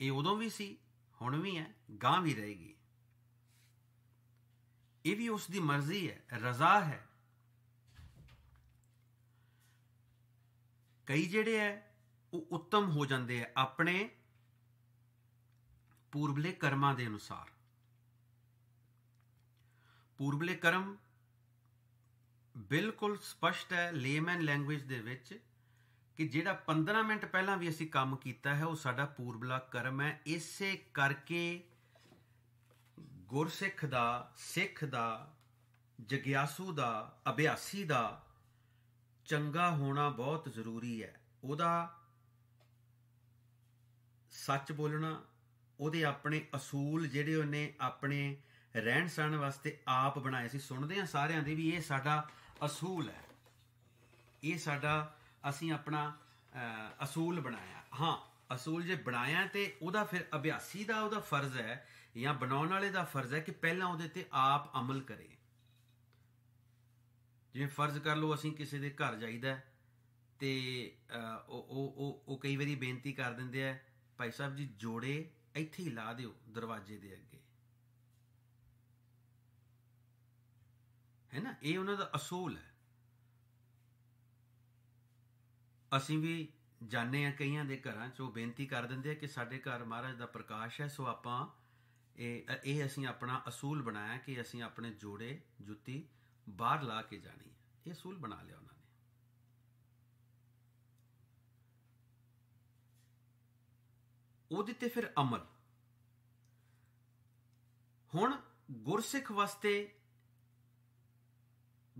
ਇਹ ਉਦੋਂ ਵੀ ਸੀ ਹੁਣ ਵੀ ਹੈ ਗਾਂ ਵੀ ਰਹੇਗੀ ਇਹ ਵੀ ਉਸ ਦੀ ਮਰਜ਼ੀ ਹੈ ਰਜ਼ਾ ਹੈ ਕਈ ਜਿਹੜੇ ਹੈ ਉਹ ਉੱਤਮ ਹੋ ਜਾਂਦੇ ਆ ਆਪਣੇ ਪੂਰਬਲੇ ਕਰਮਾਂ ਦੇ ਅਨੁਸਾਰ ਪੂਰਬਲੇ ਕਰਮ ਬਿਲਕੁਲ ਸਪਸ਼ਟ ਹੈ ਲੇਮਨ ਲੈਂਗੁਏਜ ਦੇ ਵਿੱਚ ਕਿ ਜਿਹੜਾ 15 ਮਿੰਟ ਪਹਿਲਾਂ ਵੀ ਅਸੀਂ ਕੰਮ ਕੀਤਾ ਹੈ ਉਹ ਸਾਡਾ ਪੂਰਬਲਾ ਕਰਮ ਹੈ ਇਸੇ ਕਰਕੇ ਗੁਰਸਿੱਖ ਦਾ ਸਿੱਖ ਦਾ ਜਗਿਆਸੂ ਦਾ ਅਭਿਆਸੀ ਦਾ ਚੰਗਾ ਹੋਣਾ ਬਹੁਤ ਜ਼ਰੂਰੀ ਹੈ ਉਹਦਾ ਸੱਚ ਬੋਲਣਾ ਉਹਦੇ ਆਪਣੇ ਅਸੂਲ ਜਿਹੜੇ ਉਹਨੇ ਆਪਣੇ ਰਹਿਣ ਸਹਿਣ ਵਾਸਤੇ ਆਪ ਬਣਾਏ ਸੀ ਸੁਣਦੇ ਆ ਸਾਰਿਆਂ ਦੇ ਵੀ ਇਹ ਸਾਡਾ ਅਸੂਲ ਹੈ ਇਹ ਸਾਡਾ ਅਸੀਂ ਆਪਣਾ ਅਸੂਲ ਬਣਾਇਆ ਹਾਂ ਅਸੂਲ ਜੇ ਬਣਾਇਆ ਤੇ ਉਹਦਾ ਫਿਰ ਅਭਿਆਸੀ ਦਾ ਉਹਦਾ ਫਰਜ਼ ਹੈ ਜਾਂ ਬਣਾਉਣ ਵਾਲੇ ਦਾ ਫਰਜ਼ ਹੈ ਕਿ ਪਹਿਲਾਂ ਉਹਦੇ ਤੇ ਆਪ ਅਮਲ ਕਰੇ ਜੇ ਫਰਜ਼ ਕਰ ਲਓ ਅਸੀਂ ਕਿਸੇ ਦੇ ਘਰ ਜਾਈਦਾ ਤੇ ਉਹ ਉਹ ਉਹ ਕਈ ਵਾਰੀ ਬੇਨਤੀ ਕਰ ਦਿੰਦੇ ਆ ਭਾਈ ਸਾਹਿਬ ਜੀ ਜੋੜੇ ਇੱਥੇ ਹੀ ਲਾ ਦਿਓ ਦਰਵਾਜ਼ੇ ਦੇ ਅੱਗੇ ਹੈ ਨਾ ਇਹ ਉਹਨਾਂ ਦਾ ਅਸੂਲ ਹੈ ਅਸੀਂ ਵੀ ਜਾਣੇ ਆ ਕਈਆਂ ਦੇ ਘਰਾਂ 'ਚ ਉਹ ਬੇਨਤੀ ਕਰ ਦਿੰਦੇ ਆ ਕਿ ਸਾਡੇ ਘਰ ਮਹਾਰਾਜ ਦਾ ਪ੍ਰਕਾਸ਼ ਹੈ ਸੋ ਆਪਾਂ ਇਹ ਇਹ ਅਸੀਂ ਆਪਣਾ ਅਸੂਲ ਬਣਾਇਆ ਕਿ ਅਸੀਂ ਆਪਣੇ ਜੋੜੇ ਜੁੱਤੀ ਬਾਹਰ ਲਾ ਕੇ ਜਾਣੀ ਹੈ ਇਹ ਅਸੂਲ ਬਣਾ ਲਿਆ ਉਹਨਾਂ ਨੇ ਉਹਦੇ ਤੇ ਫਿਰ ਅਮਲ ਹੁਣ ਗੁਰਸਿੱਖ ਵਾਸਤੇ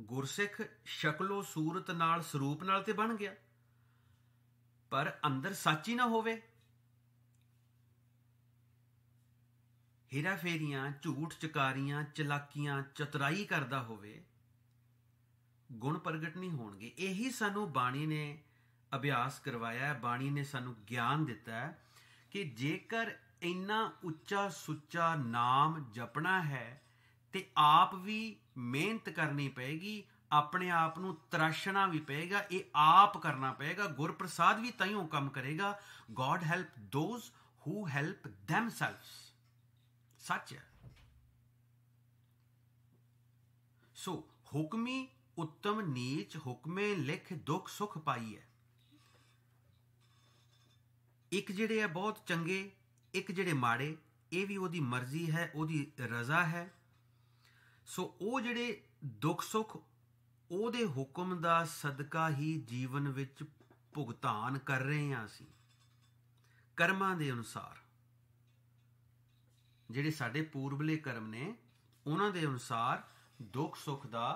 ਗੁਰਸਿੱਖ ਸ਼ਕਲੋ ਸੂਰਤ ਨਾਲ ਸਰੂਪ ਨਾਲ ਤੇ ਬਣ ਗਿਆ ਪਰ ਅੰਦਰ ਸੱਚੀ ਨਾ ਹੋਵੇ ਹੀਰਾ ਫੇਰੀਆਂ ਝੂਠ ਚਕਾਰੀਆਂ ਚਲਾਕੀਆਂ ਚਤਰਾਈ ਕਰਦਾ ਹੋਵੇ ਗੁਣ ਪ੍ਰਗਟ ਨਹੀਂ ਹੋਣਗੇ ਇਹੀ ਸਾਨੂੰ ਬਾਣੀ ਨੇ ਅਭਿਆਸ ਕਰਵਾਇਆ ਹੈ ਬਾਣੀ ਨੇ ਸਾਨੂੰ ਗਿਆਨ ਦਿੱਤਾ ਹੈ ਕਿ ਜੇਕਰ ਇੰਨਾ ਉੱਚਾ ਸੁੱਚਾ ਨਾਮ ਜਪਣਾ ਹੈ ਤੇ ਆਪ ਵੀ ਮਿਹਨਤ ਕਰਨੀ ਪਏਗੀ ਆਪਣੇ ਆਪ ਨੂੰ ਤਰਸ਼ਣਾ ਵੀ ਪਏਗਾ ਇਹ ਆਪ ਕਰਨਾ ਪਏਗਾ ਗੁਰਪ੍ਰਸਾਦ ਵੀ ਤਾਈਓ ਕੰਮ ਕਰੇਗਾ God help those who help themselves ਸੱਚ ਸੋ ਹੁਕਮੀ ਉੱਤਮ ਨੀਚ ਹੁਕਮੇ ਲਿਖ ਦੁੱਖ ਸੁਖ ਪਾਈ ਹੈ ਇੱਕ ਜਿਹੜੇ ਆ ਬਹੁਤ ਚੰਗੇ ਇੱਕ ਜਿਹੜੇ ਮਾੜੇ ਇਹ ਵੀ ਉਹਦੀ ਮਰਜ਼ੀ ਹੈ ਉਹਦੀ ਰਜ਼ਾ ਹੈ ਸੋ ਉਹ ਜਿਹੜੇ ਦੁੱਖ ਸੁੱਖ ਉਹਦੇ ਹੁਕਮ ਦਾ ਸਦਕਾ ਹੀ ਜੀਵਨ ਵਿੱਚ ਭੁਗਤਾਨ ਕਰ ਰਹੇ ਹਾਂ ਅਸੀਂ ਕਰਮਾਂ ਦੇ ਅਨੁਸਾਰ ਜਿਹੜੇ ਸਾਡੇ ਪੂਰਬਲੇ ਕਰਮ ਨੇ ਉਹਨਾਂ ਦੇ ਅਨੁਸਾਰ ਦੁੱਖ ਸੁੱਖ ਦਾ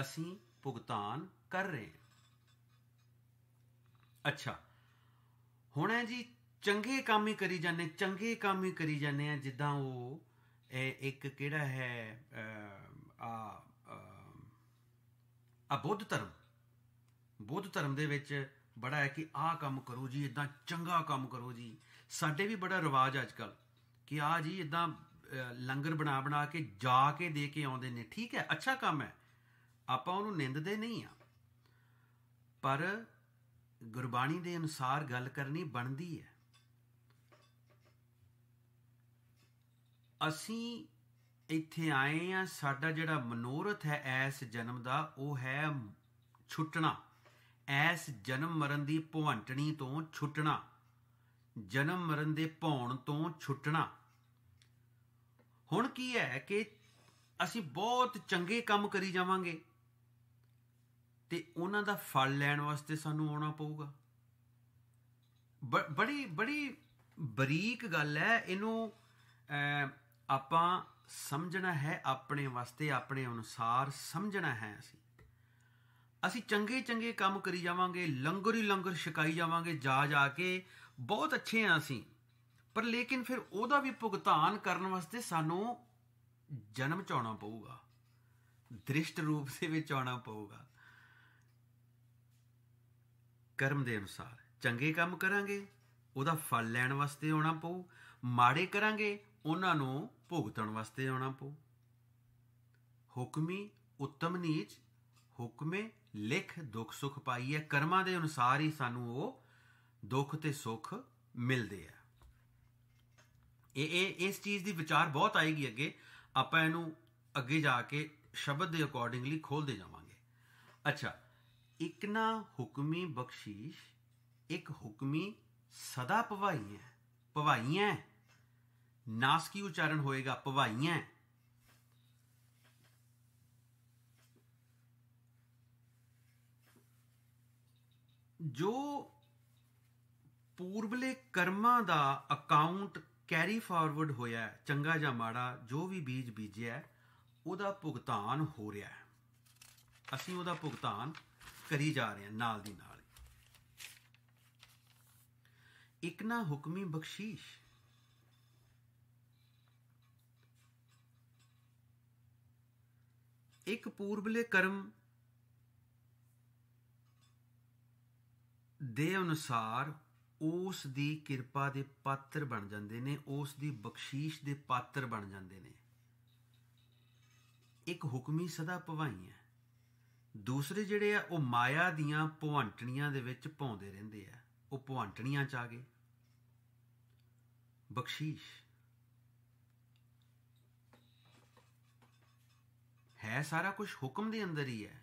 ਅਸੀਂ ਭੁਗਤਾਨ ਕਰ ਰਹੇ ਹਾਂ ਅੱਛਾ ਹੁਣ ਹੈ ਜੀ ਚੰਗੇ ਕੰਮ ਹੀ ਕਰੀ ਜਾਂਦੇ ਚੰਗੇ ਕੰਮ ਹੀ ਕਰੀ ਜਾਂਦੇ ਆ ਜਿੱਦਾਂ ਉਹ ਇੱਕ ਕਿਹੜਾ ਹੈ ਆ ਆ ਬੁੱਧ ਧਰਮ ਬੁੱਧ ਧਰਮ ਦੇ ਵਿੱਚ ਬੜਾ ਹੈ ਕਿ ਆਹ ਕੰਮ ਕਰੋ ਜੀ ਇਦਾਂ ਚੰਗਾ ਕੰਮ ਕਰੋ ਜੀ ਸਾਡੇ ਵੀ ਬੜਾ ਰਿਵਾਜ ਅੱਜ ਕੱਲ ਕਿ ਆ ਜੀ ਇਦਾਂ ਲੰਗਰ ਬਣਾ ਬਣਾ ਕੇ ਜਾ ਕੇ ਦੇ ਕੇ ਆਉਂਦੇ ਨੇ ਠੀਕ ਹੈ ਅੱਛਾ ਕੰਮ ਹੈ ਆਪਾਂ ਉਹਨੂੰ ਨਿੰਦਦੇ ਨਹੀਂ ਆ ਪਰ ਗੁਰਬਾਣੀ ਦੇ ਅਨੁਸਾਰ ਗੱਲ ਕਰਨੀ ਬਣਦੀ ਹੈ ਅਸੀਂ ਇੱਥੇ ਆਏ ਆ ਸਾਡਾ ਜਿਹੜਾ ਮਨੋਰਥ ਹੈ ਐਸ ਜਨਮ ਦਾ ਉਹ ਹੈ ਛੁੱਟਣਾ ਐਸ ਜਨਮ ਮਰਨ ਦੀ ਭਵੰਟਣੀ ਤੋਂ ਛੁੱਟਣਾ ਜਨਮ ਮਰਨ ਦੇ ਭੌਣ ਤੋਂ ਛੁੱਟਣਾ ਹੁਣ ਕੀ ਹੈ ਕਿ ਅਸੀਂ ਬਹੁਤ ਚੰਗੇ ਕੰਮ ਕਰੀ ਜਾਵਾਂਗੇ ਤੇ ਉਹਨਾਂ ਦਾ ਫਲ ਲੈਣ ਵਾਸਤੇ ਸਾਨੂੰ ਆਉਣਾ ਪਊਗਾ ਬੜੀ ਬੜੀ ਬਰੀਕ ਗੱਲ ਹੈ ਇਹਨੂੰ ਆਪਾਂ ਸਮਝਣਾ ਹੈ ਆਪਣੇ ਵਾਸਤੇ ਆਪਣੇ ਅਨੁਸਾਰ ਸਮਝਣਾ ਹੈ ਅਸੀਂ ਅਸੀਂ ਚੰਗੇ ਚੰਗੇ ਕੰਮ ਕਰੀ ਜਾਵਾਂਗੇ ਲੰਗਰ ਹੀ ਲੰਗਰ ਛਕਾਈ ਜਾਵਾਂਗੇ ਜਾ ਜਾ ਕੇ ਬਹੁਤ ਅੱਛੇ ਆ ਅਸੀਂ ਪਰ ਲੇਕਿਨ ਫਿਰ ਉਹਦਾ ਵੀ ਭੁਗਤਾਨ ਕਰਨ ਵਾਸਤੇ ਸਾਨੂੰ ਜਨਮ ਚ ਆਉਣਾ ਪਊਗਾ ਦ੍ਰਿਸ਼ਟ ਰੂਪ ਦੇ ਵਿੱਚ ਆਉਣਾ ਪਊਗਾ ਕਰਮ ਦੇ ਅਨੁਸਾਰ ਚੰਗੇ ਕੰਮ ਕਰਾਂਗੇ ਉਹਦਾ ਫਲ ਲੈਣ ਵਾਸਤੇ ਆਉਣਾ ਪਊ ਮਾੜੇ ਕਰਾਂਗੇ ਉਹਨਾਂ ਨੂੰ ਭੁਗਤਣ ਵਾਸਤੇ ਆਉਣਾ ਪਊ ਹੁਕਮੀ ਉੱਤਮ ਨੀਚ ਹੁਕਮੇ ਲਿਖ ਦੁੱਖ ਸੁਖ ਪਾਈਏ ਕਰਮਾਂ ਦੇ ਅਨੁਸਾਰ ਹੀ ਸਾਨੂੰ ਉਹ ਦੁੱਖ ਤੇ ਸੁਖ ਮਿਲਦੇ ਆ ਇਹ ਇਹ ਇਸ ਚੀਜ਼ ਦੀ ਵਿਚਾਰ ਬਹੁਤ ਆਏਗੀ ਅੱਗੇ ਆਪਾਂ ਇਹਨੂੰ ਅੱਗੇ ਜਾ ਕੇ ਸ਼ਬਦ ਦੇ ਅਕੋਰਡਿੰਗਲੀ ਖੋਲਦੇ ਜਾਵਾਂਗੇ ਅੱਛਾ ਇੱਕ ਨਾ ਹੁਕਮੀ ਬਖਸ਼ੀਸ਼ ਇੱਕ ਹੁਕਮੀ ਸਦਾ ਹੈ ਭਵਾਈਆਂ ਨਾਸਕੀ ਉਚਾਰਨ ਹੋਏਗਾ ਭਵਾਈਆਂ ਜੋ ਪੂਰਬਲੇ ਕਰਮਾਂ ਦਾ ਅਕਾਊਂਟ ਕੈਰੀ ਫਾਰਵਰਡ ਹੋਇਆ ਚੰਗਾ ਜਾਂ ਮਾੜਾ ਜੋ ਵੀ ਬੀਜ ਬੀਜਿਆ ਉਹਦਾ ਭੁਗਤਾਨ ਹੋ ਰਿਹਾ ਹੈ ਅਸੀਂ ਉਹਦਾ ਭੁਗਤਾਨ ਕਰੀ ਜਾ ਰਹੇ ਹਾਂ ਨਾਲ ਦੀ ਨਾਲ ਇੱਕ ਨਾ ਹੁਕਮੀ ਬਖਸ਼ੀਸ਼ ਇੱਕ ਪੂਰਬਲੇ ਕਰਮ ਦੇ ਅਨੁਸਾਰ ਉਸ ਦੀ ਕਿਰਪਾ ਦੇ ਪਾਤਰ ਬਣ ਜਾਂਦੇ ਨੇ ਉਸ ਦੀ ਬਖਸ਼ੀਸ਼ ਦੇ ਪਾਤਰ ਬਣ ਜਾਂਦੇ ਨੇ ਇੱਕ ਹੁਕਮੀ ਸਦਾ ਪਵਾਈ ਹੈ ਦੂਸਰੇ ਜਿਹੜੇ ਆ ਉਹ ਮਾਇਆ ਦੀਆਂ ਭਵੰਟਣੀਆਂ ਦੇ ਵਿੱਚ ਪਾਉਂਦੇ ਰਹਿੰਦੇ ਆ ਉਹ ਭਵੰਟਣੀਆਂ ਚ ਆ ਗਏ ਬਖਸ਼ੀਸ਼ ਹੈ ਸਾਰਾ ਕੁਝ ਹੁਕਮ ਦੇ ਅੰਦਰ ਹੀ ਹੈ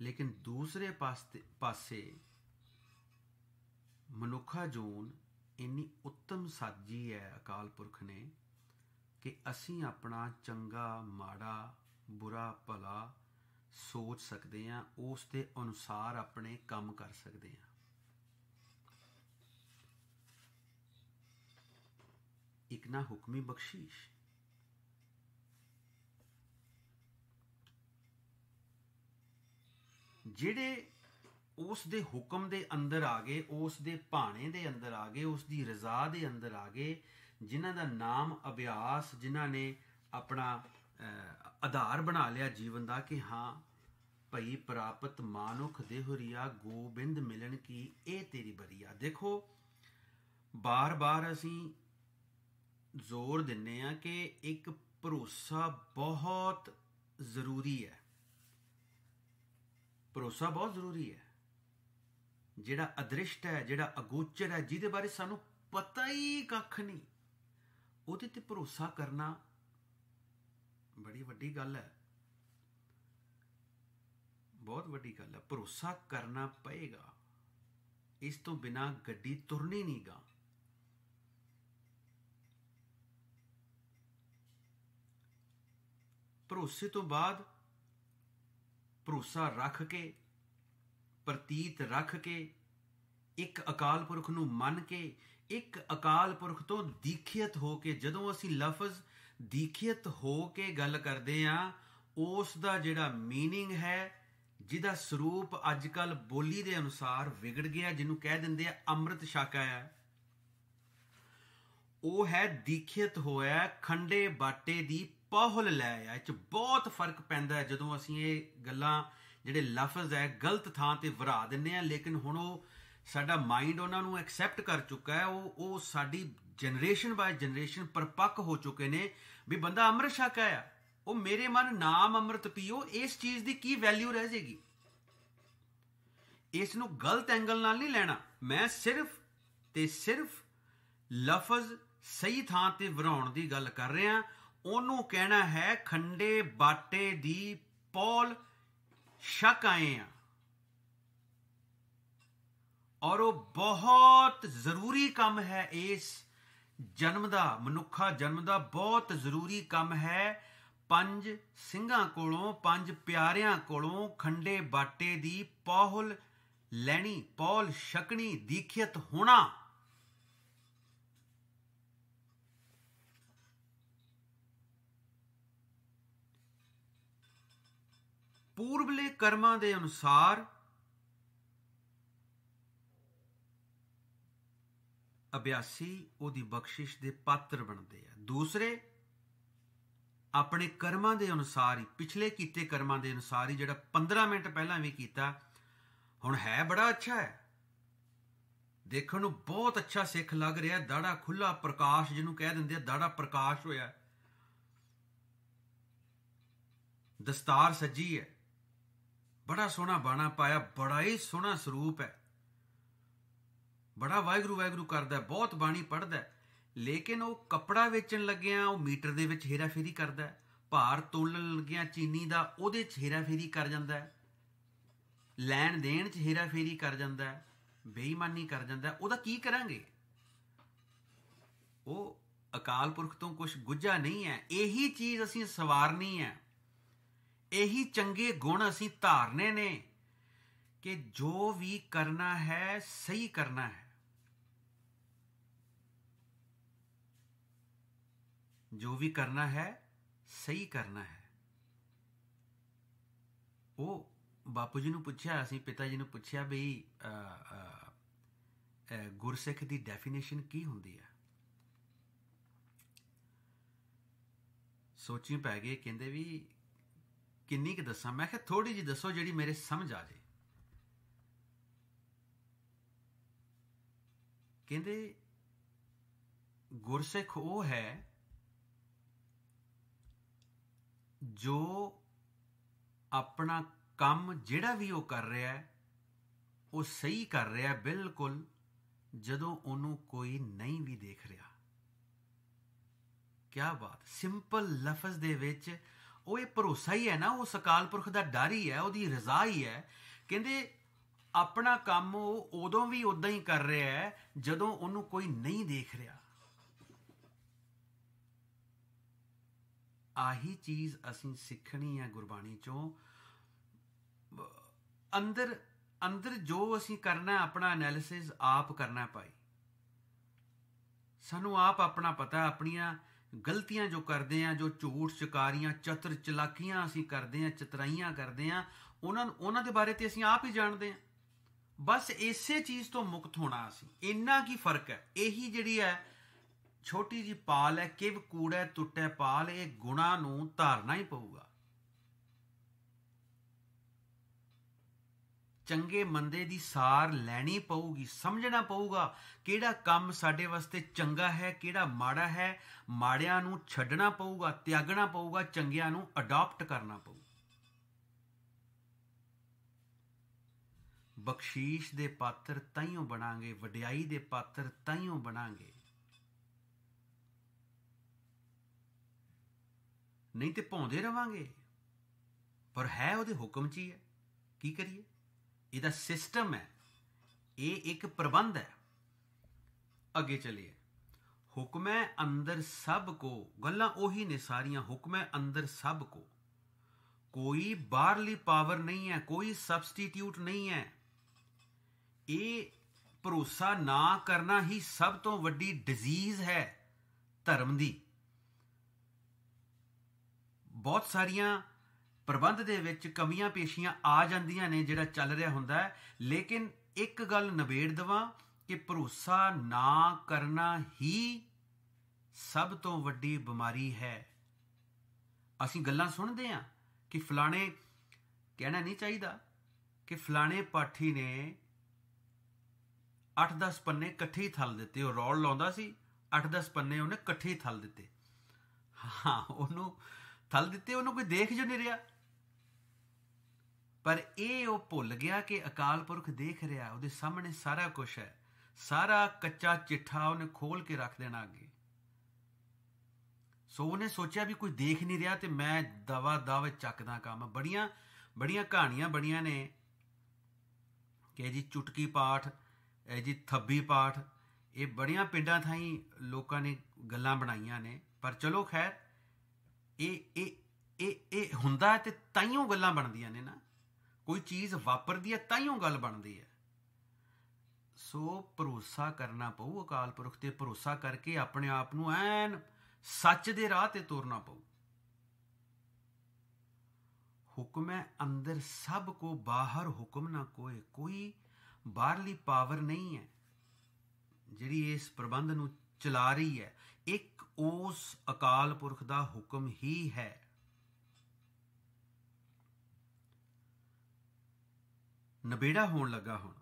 ਲੇਕਿਨ ਦੂਸਰੇ ਪਾਸੇ ਮਨੁੱਖਾ ਜੂਨ ਇੰਨੀ ਉੱਤਮ ਸਾਜੀ ਹੈ ਅਕਾਲ ਪੁਰਖ ਨੇ ਕਿ ਅਸੀਂ ਆਪਣਾ ਚੰਗਾ ਮਾੜਾ ਬੁਰਾ ਭਲਾ ਸੋਚ ਸਕਦੇ ਹਾਂ ਉਸ ਦੇ ਅਨੁਸਾਰ ਆਪਣੇ ਕੰਮ ਕਰ ਸਕਦੇ ਹਾਂ ਇੱਕ ਨਾ ਹੁਕਮੀ ਬਖਸ਼ੀਸ਼ ਜਿਹੜੇ ਉਸ ਦੇ ਹੁਕਮ ਦੇ ਅੰਦਰ ਆ ਗਏ ਉਸ ਦੇ ਭਾਣੇ ਦੇ ਅੰਦਰ ਆ ਗਏ ਉਸ ਦੀ ਰਜ਼ਾ ਦੇ ਅੰਦਰ ਆ ਗਏ ਜਿਨ੍ਹਾਂ ਦਾ ਨਾਮ ਅਭਿਆਸ ਜਿਨ੍ਹਾਂ ਨੇ ਆਪਣਾ ਆਧਾਰ ਬਣਾ ਲਿਆ ਜੀਵਨ ਦਾ ਕਿ ਹਾਂ ਭਈ ਪ੍ਰਾਪਤ ਮਾਨੁਖ ਦੇਹੁਰੀਆ ਗੋਬਿੰਦ ਮਿਲਣ ਕੀ ਇਹ ਤੇਰੀ ਬਰੀਆ ਦੇਖੋ ਬਾਰ-ਬਾਰ ਅਸੀਂ ਜ਼ੋਰ ਦਿੰਨੇ ਆ ਕਿ ਇੱਕ ਭਰੋਸਾ ਬਹੁਤ ਜ਼ਰੂਰੀ ਹੈ ਭਰੋਸਾ ਬਹੁਤ ਜ਼ਰੂਰੀ ਹੈ ਜਿਹੜਾ ਅਦ੍ਰਿਸ਼ਟ ਹੈ ਜਿਹੜਾ ਅਗੋਚਰ ਹੈ ਜਿਹਦੇ ਬਾਰੇ ਸਾਨੂੰ ਪਤਾ ਹੀ ਕੱਖ ਨਹੀਂ ਉਹਦੇ ਤੇ ਭਰੋਸਾ ਕਰਨਾ ਬੜੀ ਵੱਡੀ ਗੱਲ ਹੈ ਬਹੁਤ ਵੱਡੀ ਗੱਲ ਹੈ ਭਰੋਸਾ ਕਰਨਾ ਪਏਗਾ ਇਸ ਤੋਂ ਬਿਨਾ ਗੱਡੀ ਤੁਰਨੀ ਨਹੀਂ ਗਾ ਭਰੋਸੇ ਤੋਂ ਬਾਅਦ ਭਰੋਸਾ ਰੱਖ ਕੇ ਪ੍ਰਤੀਤ ਰੱਖ ਕੇ ਇੱਕ ਅਕਾਲ ਪੁਰਖ ਨੂੰ ਮੰਨ ਕੇ ਇੱਕ ਅਕਾਲ ਪੁਰਖ ਤੋਂ ਦੀਖਿਤ ਹੋ ਕੇ ਜਦੋਂ ਅਸੀਂ ਲਫ਼ਜ਼ ਦੀਖਿਤ ਹੋ ਕੇ ਗੱਲ ਕਰਦੇ ਆ ਉਸ ਦਾ ਜਿਹੜਾ मीनिंग ਹੈ ਜਿਹਦਾ ਸਰੂਪ ਅੱਜਕੱਲ ਬੋਲੀ ਦੇ ਅਨੁਸਾਰ ਵਿਗੜ ਗਿਆ ਜਿਹਨੂੰ ਕਹਿ ਦਿੰਦੇ ਆ ਅੰਮ੍ਰਿਤ ਛਾਕਾ ਆ ਉਹ ਹੈ ਦੀਖਿਤ ਹੋਇਆ ਖੰਡੇ ਬਾਟੇ ਦੀ ਬਹੁਲ ਲੈ ਆ ਇਹ ਚ ਬਹੁਤ ਫਰਕ ਪੈਂਦਾ ਜਦੋਂ ਅਸੀਂ ਇਹ ਗੱਲਾਂ ਜਿਹੜੇ ਲਫ਼ਜ਼ ਹੈ ਗਲਤ ਥਾਂ ਤੇ ਵਰਾ ਦਿੰਨੇ ਆ ਲੇਕਿਨ ਹੁਣ ਉਹ ਸਾਡਾ ਮਾਈਂਡ ਉਹਨਾਂ ਨੂੰ ਐਕਸੈਪਟ ਕਰ ਚੁੱਕਾ ਹੈ ਉਹ ਉਹ ਸਾਡੀ ਜਨਰੇਸ਼ਨ ਬਾਈ ਜਨਰੇਸ਼ਨ ਪਰਪੱਕ ਹੋ ਚੁੱਕੇ ਨੇ ਵੀ ਬੰਦਾ ਅੰਮ੍ਰਿਤ ਛਕ ਆ ਉਹ ਮੇਰੇ ਮਨ ਨਾਮ ਅੰਮ੍ਰਿਤ ਪੀਓ ਇਸ ਚੀਜ਼ ਦੀ ਕੀ ਵੈਲਿਊ ਰਹਿ ਜੇਗੀ ਇਸ ਨੂੰ ਗਲਤ ਐਂਗਲ ਨਾਲ ਨਹੀਂ ਲੈਣਾ ਮੈਂ ਸਿਰਫ ਤੇ ਸਿਰਫ ਲਫ਼ਜ਼ ਸਹੀ ਥਾਂ ਤੇ ਵਰਾਉਣ ਦੀ ਗੱਲ ਕਰ ਰਿਹਾ ਉਹਨੂੰ ਕਹਿਣਾ ਹੈ ਖੰਡੇ ਬਾਟੇ ਦੀ ਪੌਲ ਸ਼ੱਕ ਆਏ ਆ ਔਰ ਉਹ ਬਹੁਤ ਜ਼ਰੂਰੀ ਕੰਮ ਹੈ ਇਸ ਜਨਮ ਦਾ ਮਨੁੱਖਾ ਜਨਮ ਦਾ ਬਹੁਤ ਜ਼ਰੂਰੀ ਕੰਮ ਹੈ ਪੰਜ ਸਿੰਘਾਂ ਕੋਲੋਂ ਪੰਜ ਪਿਆਰਿਆਂ ਕੋਲੋਂ ਖੰਡੇ ਬਾਟੇ ਦੀ ਪੌਲ ਲੈਣੀ ਪੌਲ ਸ਼ਕਣੀ ਦੀਖਿਤ ਹੋਣਾ ਪੂਰਬਲੇ ਕਰਮਾਂ ਦੇ ਅਨੁਸਾਰ ਅਭਿਆਸੀ ਉਹਦੀ ਬਖਸ਼ਿਸ਼ ਦੇ ਪਾਤਰ ਬਣਦੇ ਆ ਦੂਸਰੇ ਆਪਣੇ ਕਰਮਾਂ ਦੇ ਅਨੁਸਾਰ ਹੀ ਪਿਛਲੇ ਕੀਤੇ ਕਰਮਾਂ ਦੇ ਅਨੁਸਾਰ ਹੀ ਜਿਹੜਾ 15 ਮਿੰਟ ਪਹਿਲਾਂ ਵੀ ਕੀਤਾ ਹੁਣ ਹੈ ਬੜਾ ਅੱਛਾ ਹੈ ਦੇਖਣ ਨੂੰ ਬਹੁਤ ਅੱਛਾ ਸਿੱਖ ਲੱਗ ਰਿਹਾ ਦਾੜਾ ਖੁੱਲਾ ਪ੍ਰਕਾਸ਼ ਜਿਹਨੂੰ ਕਹਿ ਦਿੰਦੇ ਆ ਦਾੜਾ ਪ੍ਰਕਾਸ਼ ਹੋਇਆ ਦਸਤਾਰ ਸੱਜੀ ਹੈ ਬੜਾ ਸੋਹਣਾ ਬਾਣਾ ਪਾਇਆ ਬੜਾ ਹੀ ਸੋਹਣਾ ਸਰੂਪ ਹੈ ਬੜਾ ਵਾਹਿਗੁਰੂ ਵਾਹਿਗੁਰੂ ਕਰਦਾ ਬਹੁਤ ਬਾਣੀ ਪੜਦਾ ਲੇਕਿਨ ਉਹ ਕਪੜਾ ਵੇਚਣ ਲੱਗਿਆ ਉਹ ਮੀਟਰ ਦੇ ਵਿੱਚ ਹੇਰਾਫੇਰੀ ਕਰਦਾ ਭਾਰ ਤੋਲਣ ਲੱਗਿਆ ਚੀਨੀ ਦਾ ਉਹਦੇ 'ਚ ਹੇਰਾਫੇਰੀ ਕਰ ਜਾਂਦਾ ਲੈਣ ਦੇਣ 'ਚ ਹੇਰਾਫੇਰੀ ਕਰ ਜਾਂਦਾ ਬੇਈਮਾਨੀ ਕਰ ਜਾਂਦਾ ਉਹਦਾ ਕੀ ਕਰਾਂਗੇ ਉਹ ਅਕਾਲ ਪੁਰਖ ਤੋਂ ਕੁਝ ਗੁੱਝਾ ਨਹੀਂ ਹੈ ਇਹੀ ਚੀਜ਼ ਅਸੀਂ ਸਵਾਰਨੀ ਹੈ ਇਹੀ ਚੰਗੇ ਗੁਣ ਅਸੀਂ ਧਾਰਨੇ ਨੇ ਕਿ ਜੋ ਵੀ ਕਰਨਾ ਹੈ ਸਹੀ ਕਰਨਾ ਹੈ ਜੋ ਵੀ ਕਰਨਾ ਹੈ ਸਹੀ ਕਰਨਾ ਹੈ ਉਹ ਬਾਪੂ ਜੀ ਨੂੰ ਪੁੱਛਿਆ ਅਸੀਂ ਪਿਤਾ ਜੀ ਨੂੰ ਪੁੱਛਿਆ ਵੀ ਗੁਰਸਿੱਖ ਦੀ ਡੈਫੀਨੇਸ਼ਨ ਕੀ ਹੁੰਦੀ ਹੈ ਸੋਚੀ ਪੈ ਗਏ ਕਹਿੰਦੇ ਵੀ ਕਿੰਨੀ ਕੁ ਦੱਸਾਂ ਮੈਂ ਕਿਹਾ ਥੋੜੀ ਜੀ ਦੱਸੋ ਜਿਹੜੀ ਮੇਰੇ ਸਮਝ ਆ ਜੇ ਕਹਿੰਦੇ ਗੁਰਸਿੱਖ ਉਹ ਹੈ ਜੋ ਆਪਣਾ ਕੰਮ ਜਿਹੜਾ ਵੀ ਉਹ ਕਰ ਰਿਹਾ ਹੈ ਉਹ ਸਹੀ ਕਰ ਰਿਹਾ ਹੈ ਬਿਲਕੁਲ ਜਦੋਂ ਉਹਨੂੰ ਕੋਈ ਨਹੀਂ ਵੀ ਦੇਖ ਰਿਹਾ ਕੀ ਬਾਤ ਸਿੰਪਲ ਲਫ਼ਜ਼ ਦੇ ਵਿੱਚ ਉਹ ਇਹ ਭਰੋਸਾ ਹੀ ਹੈ ਨਾ ਉਹ ਸਕਾਲ ਪੁਰਖ ਦਾ ਡਰ ਹੀ ਹੈ ਉਹਦੀ ਰਜ਼ਾ ਹੀ ਹੈ ਕਹਿੰਦੇ ਆਪਣਾ ਕੰਮ ਉਹ ਉਦੋਂ ਵੀ ਉਦਾਂ ਹੀ ਕਰ ਰਿਹਾ ਹੈ ਜਦੋਂ ਉਹਨੂੰ ਕੋਈ ਨਹੀਂ ਦੇਖ ਰਿਹਾ ਆਹੀ ਚੀਜ਼ ਅਸੀਂ ਸਿੱਖਣੀ ਹੈ ਗੁਰਬਾਣੀ ਚੋਂ ਅੰਦਰ ਅੰਦਰ ਜੋ ਅਸੀਂ ਕਰਨਾ ਆਪਣਾ ਐਨਾਲਿਸਿਸ ਆਪ ਕਰਨਾ ਪਾਈ ਸਾਨੂੰ ਆਪ ਆਪਣਾ ਪਤਾ ਆਪਣੀਆਂ ਗਲਤੀਆਂ ਜੋ ਕਰਦੇ ਆ ਜੋ ਝੂਠ ਚਕਾਰੀਆਂ ਚਤਰ ਚਲਾਕੀਆਂ ਅਸੀਂ ਕਰਦੇ ਆ ਚਤਰਾਈਆਂ ਕਰਦੇ ਆ ਉਹਨਾਂ ਉਹਨਾਂ ਦੇ ਬਾਰੇ ਤੇ ਅਸੀਂ ਆਪ ਹੀ ਜਾਣਦੇ ਆ ਬਸ ਇਸੇ ਚੀਜ਼ ਤੋਂ ਮੁਕਤ ਹੋਣਾ ਅਸੀਂ ਇੰਨਾ ਕੀ ਫਰਕ ਹੈ ਇਹੀ ਜਿਹੜੀ ਹੈ ਛੋਟੀ ਜੀ ਪਾਲ ਹੈ ਕਿਵ ਕੂੜਾ ਟੁੱਟੇ ਪਾਲ ਇਹ ਗੁਣਾ ਨੂੰ ਧਾਰਨਾ ਹੀ ਪਊਗਾ ਚੰਗੇ ਮੰਦੇ ਦੀ ਸਾਰ ਲੈਣੀ ਪਊਗੀ ਸਮਝਣਾ ਪਊਗਾ ਕਿਹੜਾ ਕੰਮ ਸਾਡੇ ਵਾਸਤੇ ਚੰਗਾ ਹੈ ਕਿਹੜਾ ਮਾੜਾ ਹੈ ਮਾੜਿਆਂ ਨੂੰ ਛੱਡਣਾ ਪਊਗਾ ਤਿਆਗਣਾ ਪਊਗਾ ਚੰਗਿਆਂ ਨੂੰ ਅਡਾਪਟ ਕਰਨਾ ਪਊ ਬਖਸ਼ੀਸ਼ ਦੇ ਪਾਤਰ ਤਾਈਓ ਬਣਾਂਗੇ ਵਡਿਆਈ ਦੇ ਪਾਤਰ ਤਾਈਓ ਬਣਾਂਗੇ ਨਹੀਂ ਤੇ ਭੌਂਦੇ ਰਵਾਂਗੇ ਪਰ ਹੈ ਉਹਦੇ ਹੁਕਮ 'ਚ ਹੀ ਹੈ ਕੀ ਕਰੀਏ ਇਹਦਾ ਸਿਸਟਮ ਹੈ ਇਹ ਇੱਕ ਪ੍ਰਬੰਧ ਹੈ ਅੱਗੇ ਚਲਿਏ ਹੁਕਮੈ ਅੰਦਰ ਸਭ ਕੋ ਗੱਲਾਂ ਉਹੀ ਨੇ ਸਾਰੀਆਂ ਹੁਕਮੈ ਅੰਦਰ ਸਭ ਕੋ ਕੋਈ ਬਾਹਰਲੀ ਪਾਵਰ ਨਹੀਂ ਹੈ ਕੋਈ ਸਬਸਟੀਟਿਊਟ ਨਹੀਂ ਹੈ ਇਹ ਭਰੋਸਾ ਨਾ ਕਰਨਾ ਹੀ ਸਭ ਤੋਂ ਵੱਡੀ ਡਿਜ਼ੀਜ਼ ਹੈ ਧਰਮ ਦੀ ਬਹੁਤ ਸਾਰੀਆਂ ਪ੍ਰਬੰਧ ਦੇ ਵਿੱਚ ਕਮੀਆਂ ਪੇਸ਼ੀਆਂ ਆ ਜਾਂਦੀਆਂ ਨੇ ਜਿਹੜਾ ਚੱਲ ਰਿਹਾ ਹੁੰਦਾ ਹੈ ਲੇਕਿਨ ਇੱਕ ਗੱਲ ਨਵੇੜ ਦਵਾਂ ਕਿ ਭਰੋਸਾ ਨਾ ਕਰਨਾ ਹੀ ਸਭ ਤੋਂ ਵੱਡੀ ਬਿਮਾਰੀ ਹੈ ਅਸੀਂ ਗੱਲਾਂ ਸੁਣਦੇ ਆ ਕਿ ਫਲਾਣੇ ਕਹਿਣਾ ਨਹੀਂ ਚਾਹੀਦਾ ਕਿ ਫਲਾਣੇ ਪਾਠੀ ਨੇ 8-10 ਪੰਨੇ ਇਕੱਠੇ ਥਲ ਦਿੱਤੇ ਉਹ ਰੌਲ ਲਾਉਂਦਾ ਸੀ 8-10 ਪੰਨੇ ਉਹਨੇ ਇਕੱਠੇ ਥਲ ਦਿੱਤੇ ਹਾਂ ਉਹਨੂੰ ਥਲ ਦਿੱਤੇ ਉਹਨੂੰ ਕੋਈ ਦੇਖ ਜੋ ਨਹੀਂ ਰਿਹਾ ਪਰ ਇਹ ਉਹ ਭੁੱਲ ਗਿਆ ਕਿ ਅਕਾਲ ਪੁਰਖ ਦੇਖ ਰਿਹਾ ਉਹਦੇ ਸਾਹਮਣੇ ਸਾਰਾ ਕੁਝ ਹੈ ਸਾਰਾ ਕੱਚਾ ਚਿੱਠਾ ਉਹਨੇ ਖੋਲ ਕੇ ਰੱਖ ਦੇਣਾ ਅੱਗੇ ਸੋ ਉਹਨੇ ਸੋਚਿਆ ਵੀ ਕੋਈ ਦੇਖ ਨਹੀਂ ਰਿਹਾ ਤੇ ਮੈਂ ਦਵਾ ਦਾਵੇ ਚੱਕਦਾ ਕੰਮ ਬੜੀਆਂ ਬੜੀਆਂ ਕਹਾਣੀਆਂ ਬਣੀਆਂ ਨੇ ਕਿ ਜੀ ਚੁਟਕੀ ਪਾਠ ਇਹ ਜੀ ਥੱਬੀ ਪਾਠ ਇਹ ਬੜੀਆਂ ਪਿੰਡਾਂ ਥਾਈ ਲੋਕਾਂ ਨੇ ਗੱਲਾਂ ਬਣਾਈਆਂ ਨੇ ਪਰ ਚਲੋ ਖੈਰ ਇਹ ਇਹ ਇਹ ਇਹ ਹੁੰਦਾ ਤੇ ਤਾਈਓ ਗੱਲਾਂ ਬਣਦੀਆਂ ਨੇ ਨਾ ਕੋਈ ਚੀਜ਼ ਵਾਪਰਦੀ ਹੈ ਤਾਂ ਹੀ ਉਹ ਗੱਲ ਬਣਦੀ ਹੈ ਸੋ ਭਰੋਸਾ ਕਰਨਾ ਪਊ ਅਕਾਲ ਪੁਰਖ ਤੇ ਭਰੋਸਾ ਕਰਕੇ ਆਪਣੇ ਆਪ ਨੂੰ ਐਨ ਸੱਚ ਦੇ ਰਾਹ ਤੇ ਤੁਰਨਾ ਪਊ ਹੁਕਮ ਹੈ ਅੰਦਰ ਸਭ ਕੋ ਬਾਹਰ ਹੁਕਮ ਨਾ ਕੋਏ ਕੋਈ ਬਾਹਰਲੀ ਪਾਵਰ ਨਹੀਂ ਹੈ ਜਿਹੜੀ ਇਸ ਪ੍ਰਬੰਧ ਨੂੰ ਚਲਾ ਰਹੀ ਹੈ ਇੱਕ ਉਸ ਅਕਾਲ ਪੁਰਖ ਦਾ ਹੁਕਮ ਹੀ ਹੈ ਨਵੇੜਾ ਹੋਣ ਲੱਗਾ ਹੁਣ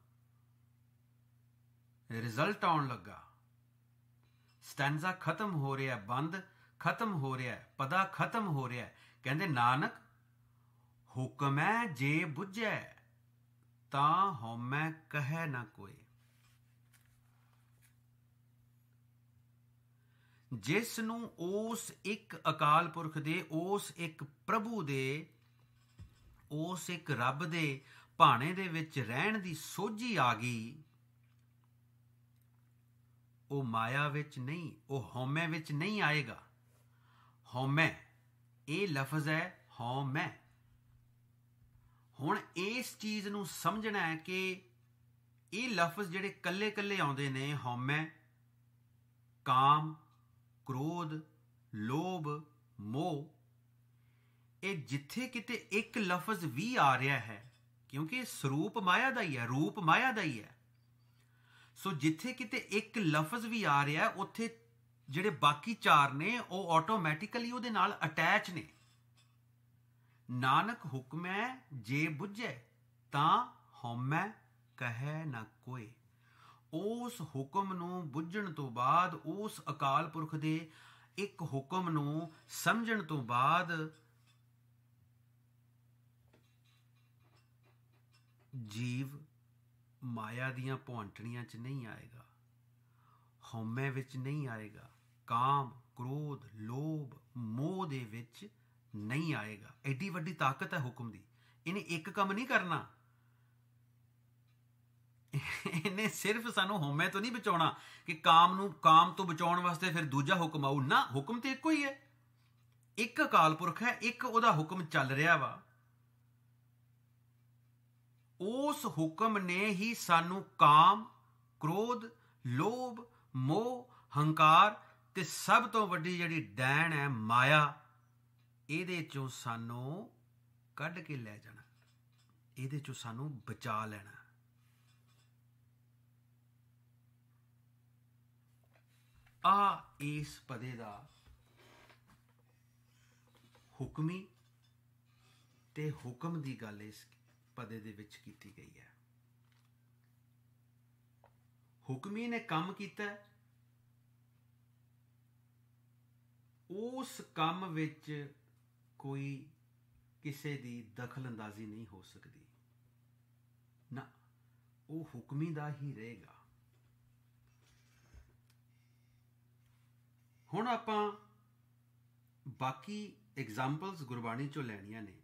ਰਿਜ਼ਲਟ ਆਉਣ ਲੱਗਾ ਸਟੈਂਜ਼ਾ ਖਤਮ ਹੋ ਰਿਹਾ ਬੰਦ ਖਤਮ ਹੋ ਰਿਹਾ ਪਦਾ ਖਤਮ ਹੋ ਰਿਹਾ ਕਹਿੰਦੇ ਨਾਨਕ ਹੁਕਮ ਹੈ ਜੇ ਬੁੱਝੈ ਤਾਂ ਹਉਮੈ ਕਹੈ ਨਾ ਕੋਈ ਜਿਸ ਨੂੰ ਉਸ ਇੱਕ ਅਕਾਲ ਪੁਰਖ ਦੇ ਉਸ ਇੱਕ ਪ੍ਰਭੂ ਦੇ ਉਸ ਇੱਕ ਰੱਬ ਦੇ ਭਾਣੇ ਦੇ ਵਿੱਚ ਰਹਿਣ ਦੀ ਸੋਝੀ ਆ ਗਈ ਉਹ ਮਾਇਆ ਵਿੱਚ ਨਹੀਂ ਉਹ ਹਉਮੈ ਵਿੱਚ ਨਹੀਂ ਆਏਗਾ ਹਉਮੈ ਇਹ ਲਫ਼ਜ਼ ਹੈ ਹਉਮੈ ਹੁਣ ਇਸ ਚੀਜ਼ ਨੂੰ ਸਮਝਣਾ ਹੈ ਕਿ ਇਹ ਲਫ਼ਜ਼ ਜਿਹੜੇ ਕੱਲੇ-ਕੱਲੇ ਆਉਂਦੇ ਨੇ ਹਉਮੈ ਕਾਮ ਕ੍ਰੋਧ ਲੋਭ ਮੋਹ ਇਹ ਜਿੱਥੇ ਕਿਤੇ ਇੱਕ ਲਫ਼ਜ਼ ਵੀ ਆ ਰਿਹਾ ਹੈ ਕਿਉਂਕਿ ਸਰੂਪ ਮਾਇਆ ਦਾ ਹੀ ਹੈ ਰੂਪ ਮਾਇਆ ਦਾ ਹੀ ਹੈ ਸੋ ਜਿੱਥੇ ਕਿਤੇ ਇੱਕ ਲਫ਼ਜ਼ ਵੀ ਆ ਰਿਹਾ ਉੱਥੇ ਜਿਹੜੇ ਬਾਕੀ ਚਾਰ ਨੇ ਉਹ ਆਟੋਮੈਟਿਕਲੀ ਉਹਦੇ ਨਾਲ ਅਟੈਚ ਨੇ ਨਾਨਕ ਹੁਕਮੈ ਜੇ ਬੁੱਝੈ ਤਾਂ ਹਉਮੈ ਕਹੈ ਨਾ ਕੋਈ ਉਸ ਹੁਕਮ ਨੂੰ ਬੁੱਝਣ ਤੋਂ ਬਾਅਦ ਉਸ ਅਕਾਲ ਪੁਰਖ ਦੇ ਇੱਕ ਹੁਕਮ ਨੂੰ ਸਮਝਣ ਤੋਂ ਬਾਅਦ ਜੀਵ ਮਾਇਆ ਦੀਆਂ ਭੌਂਟਣੀਆਂ 'ਚ ਨਹੀਂ ਆਏਗਾ ਹਉਮੈ ਵਿੱਚ ਨਹੀਂ ਆਏਗਾ ਕਾਮ ਕ੍ਰੋਧ ਲੋਭ ਮੋਹ ਦੇ ਵਿੱਚ ਨਹੀਂ ਆਏਗਾ ਐਡੀ ਵੱਡੀ ਤਾਕਤ ਹੈ ਹੁਕਮ ਦੀ ਇਹਨੇ ਇੱਕ ਕੰਮ ਨਹੀਂ ਕਰਨਾ ਇਹਨੇ ਸਿਰਫ ਸਾਨੂੰ ਹਉਮੈ ਤੋਂ ਨਹੀਂ ਬਚਾਉਣਾ ਕਿ ਕਾਮ ਨੂੰ ਕਾਮ ਤੋਂ ਬਚਾਉਣ ਵਾਸਤੇ ਫਿਰ ਦੂਜਾ ਹੁਕਮ ਆਉ ਨਾ ਹੁਕਮ ਤੇ ਇੱਕੋ ਹੀ ਹੈ ਇੱਕ ਅਕਾਲ ਪੁਰਖ ਹੈ ਇੱਕ ਉਹਦਾ ਹੁਕਮ ਚੱਲ ਰਿਹਾ ਵਾ ਉਸ ਹੁਕਮ ਨੇ ਹੀ ਸਾਨੂੰ ਕਾਮ ਕ੍ਰੋਧ ਲੋਭ ਮੋਹ ਹੰਕਾਰ ਤੇ ਸਭ ਤੋਂ ਵੱਡੀ ਜਿਹੜੀ ਡੈਣ ਹੈ ਮਾਇਆ ਇਹਦੇ ਚੋਂ ਸਾਨੂੰ ਕੱਢ ਕੇ ਲੈ ਜਾਣਾ ਇਹਦੇ ਚੋਂ ਸਾਨੂੰ ਬਚਾ ਲੈਣਾ ਆ ਇਸ ਪਦੇ ਦਾ ਹੁਕਮੀ ਤੇ ਹੁਕਮ ਦੀ ਗੱਲ ਇਸ ਪਦੇ ਦੇ ਵਿੱਚ ਕੀਤੀ ਗਈ ਹੈ ਹੁਕਮੀ ਨੇ ਕੰਮ ਕੀਤਾ ਉਸ ਕੰਮ ਵਿੱਚ ਕੋਈ ਕਿਸੇ ਦੀ ਦਖਲ ਅੰਦਾਜ਼ੀ ਨਹੀਂ ਹੋ ਸਕਦੀ ਨਾ ਉਹ ਹੁਕਮੀ ਦਾ ਹੀ ਰਹੇਗਾ ਹੁਣ ਆਪਾਂ ਬਾਕੀ ਐਗਜ਼ਾਮਪਲਸ ਗੁਰਬਾਣੀ ਚੋਂ ਲੈਣੀਆਂ ਨੇ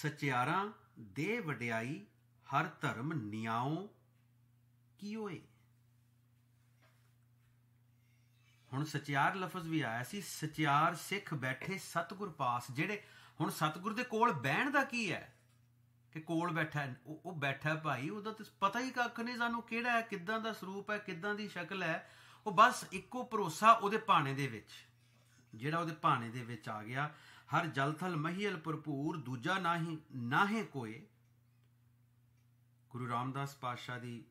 ਸਚਿਆਰਾਂ ਦੇ ਵਡਿਆਈ ਹਰ ਧਰਮ ਨਿਆਉ ਹੋਏ ਹੁਣ ਸਚਿਆਰ ਲਫ਼ਜ਼ ਵੀ ਆਇਆ ਸੀ ਸਚਿਆਰ ਸਿੱਖ ਬੈਠੇ ਸਤਗੁਰ ਪਾਸ ਜਿਹੜੇ ਹੁਣ ਸਤਗੁਰ ਦੇ ਕੋਲ ਬਹਿਣ ਦਾ ਕੀ ਹੈ ਕਿ ਕੋਲ ਬੈਠਾ ਉਹ ਬੈਠਾ ਭਾਈ ਉਹਦਾ ਤੇ ਪਤਾ ਹੀ ਕੱਖ ਨਹੀਂ ਸਾਨੂੰ ਕਿਹੜਾ ਹੈ ਕਿੱਦਾਂ ਦਾ ਸਰੂਪ ਹੈ ਕਿੱਦਾਂ ਦੀ ਸ਼ਕਲ ਹੈ ਉਹ ਬਸ ਇੱਕੋ ਭਰੋਸਾ ਉਹਦੇ ਪਾਣੇ ਦੇ ਵਿੱਚ ਜਿਹੜਾ ਉਹਦੇ ਪਾਣੇ ਦੇ ਵਿੱਚ ਆ ਗਿਆ ਹਰ ਜਲਥਲ ਮਹੀਲ ਭਰਪੂਰ ਦੂਜਾ ਨਾਹੀ ਨਾਹੇ ਕੋਏ ਗੁਰੂ ਰਾਮਦਾਸ ਪਾਤਸ਼ਾਹ ਦੀ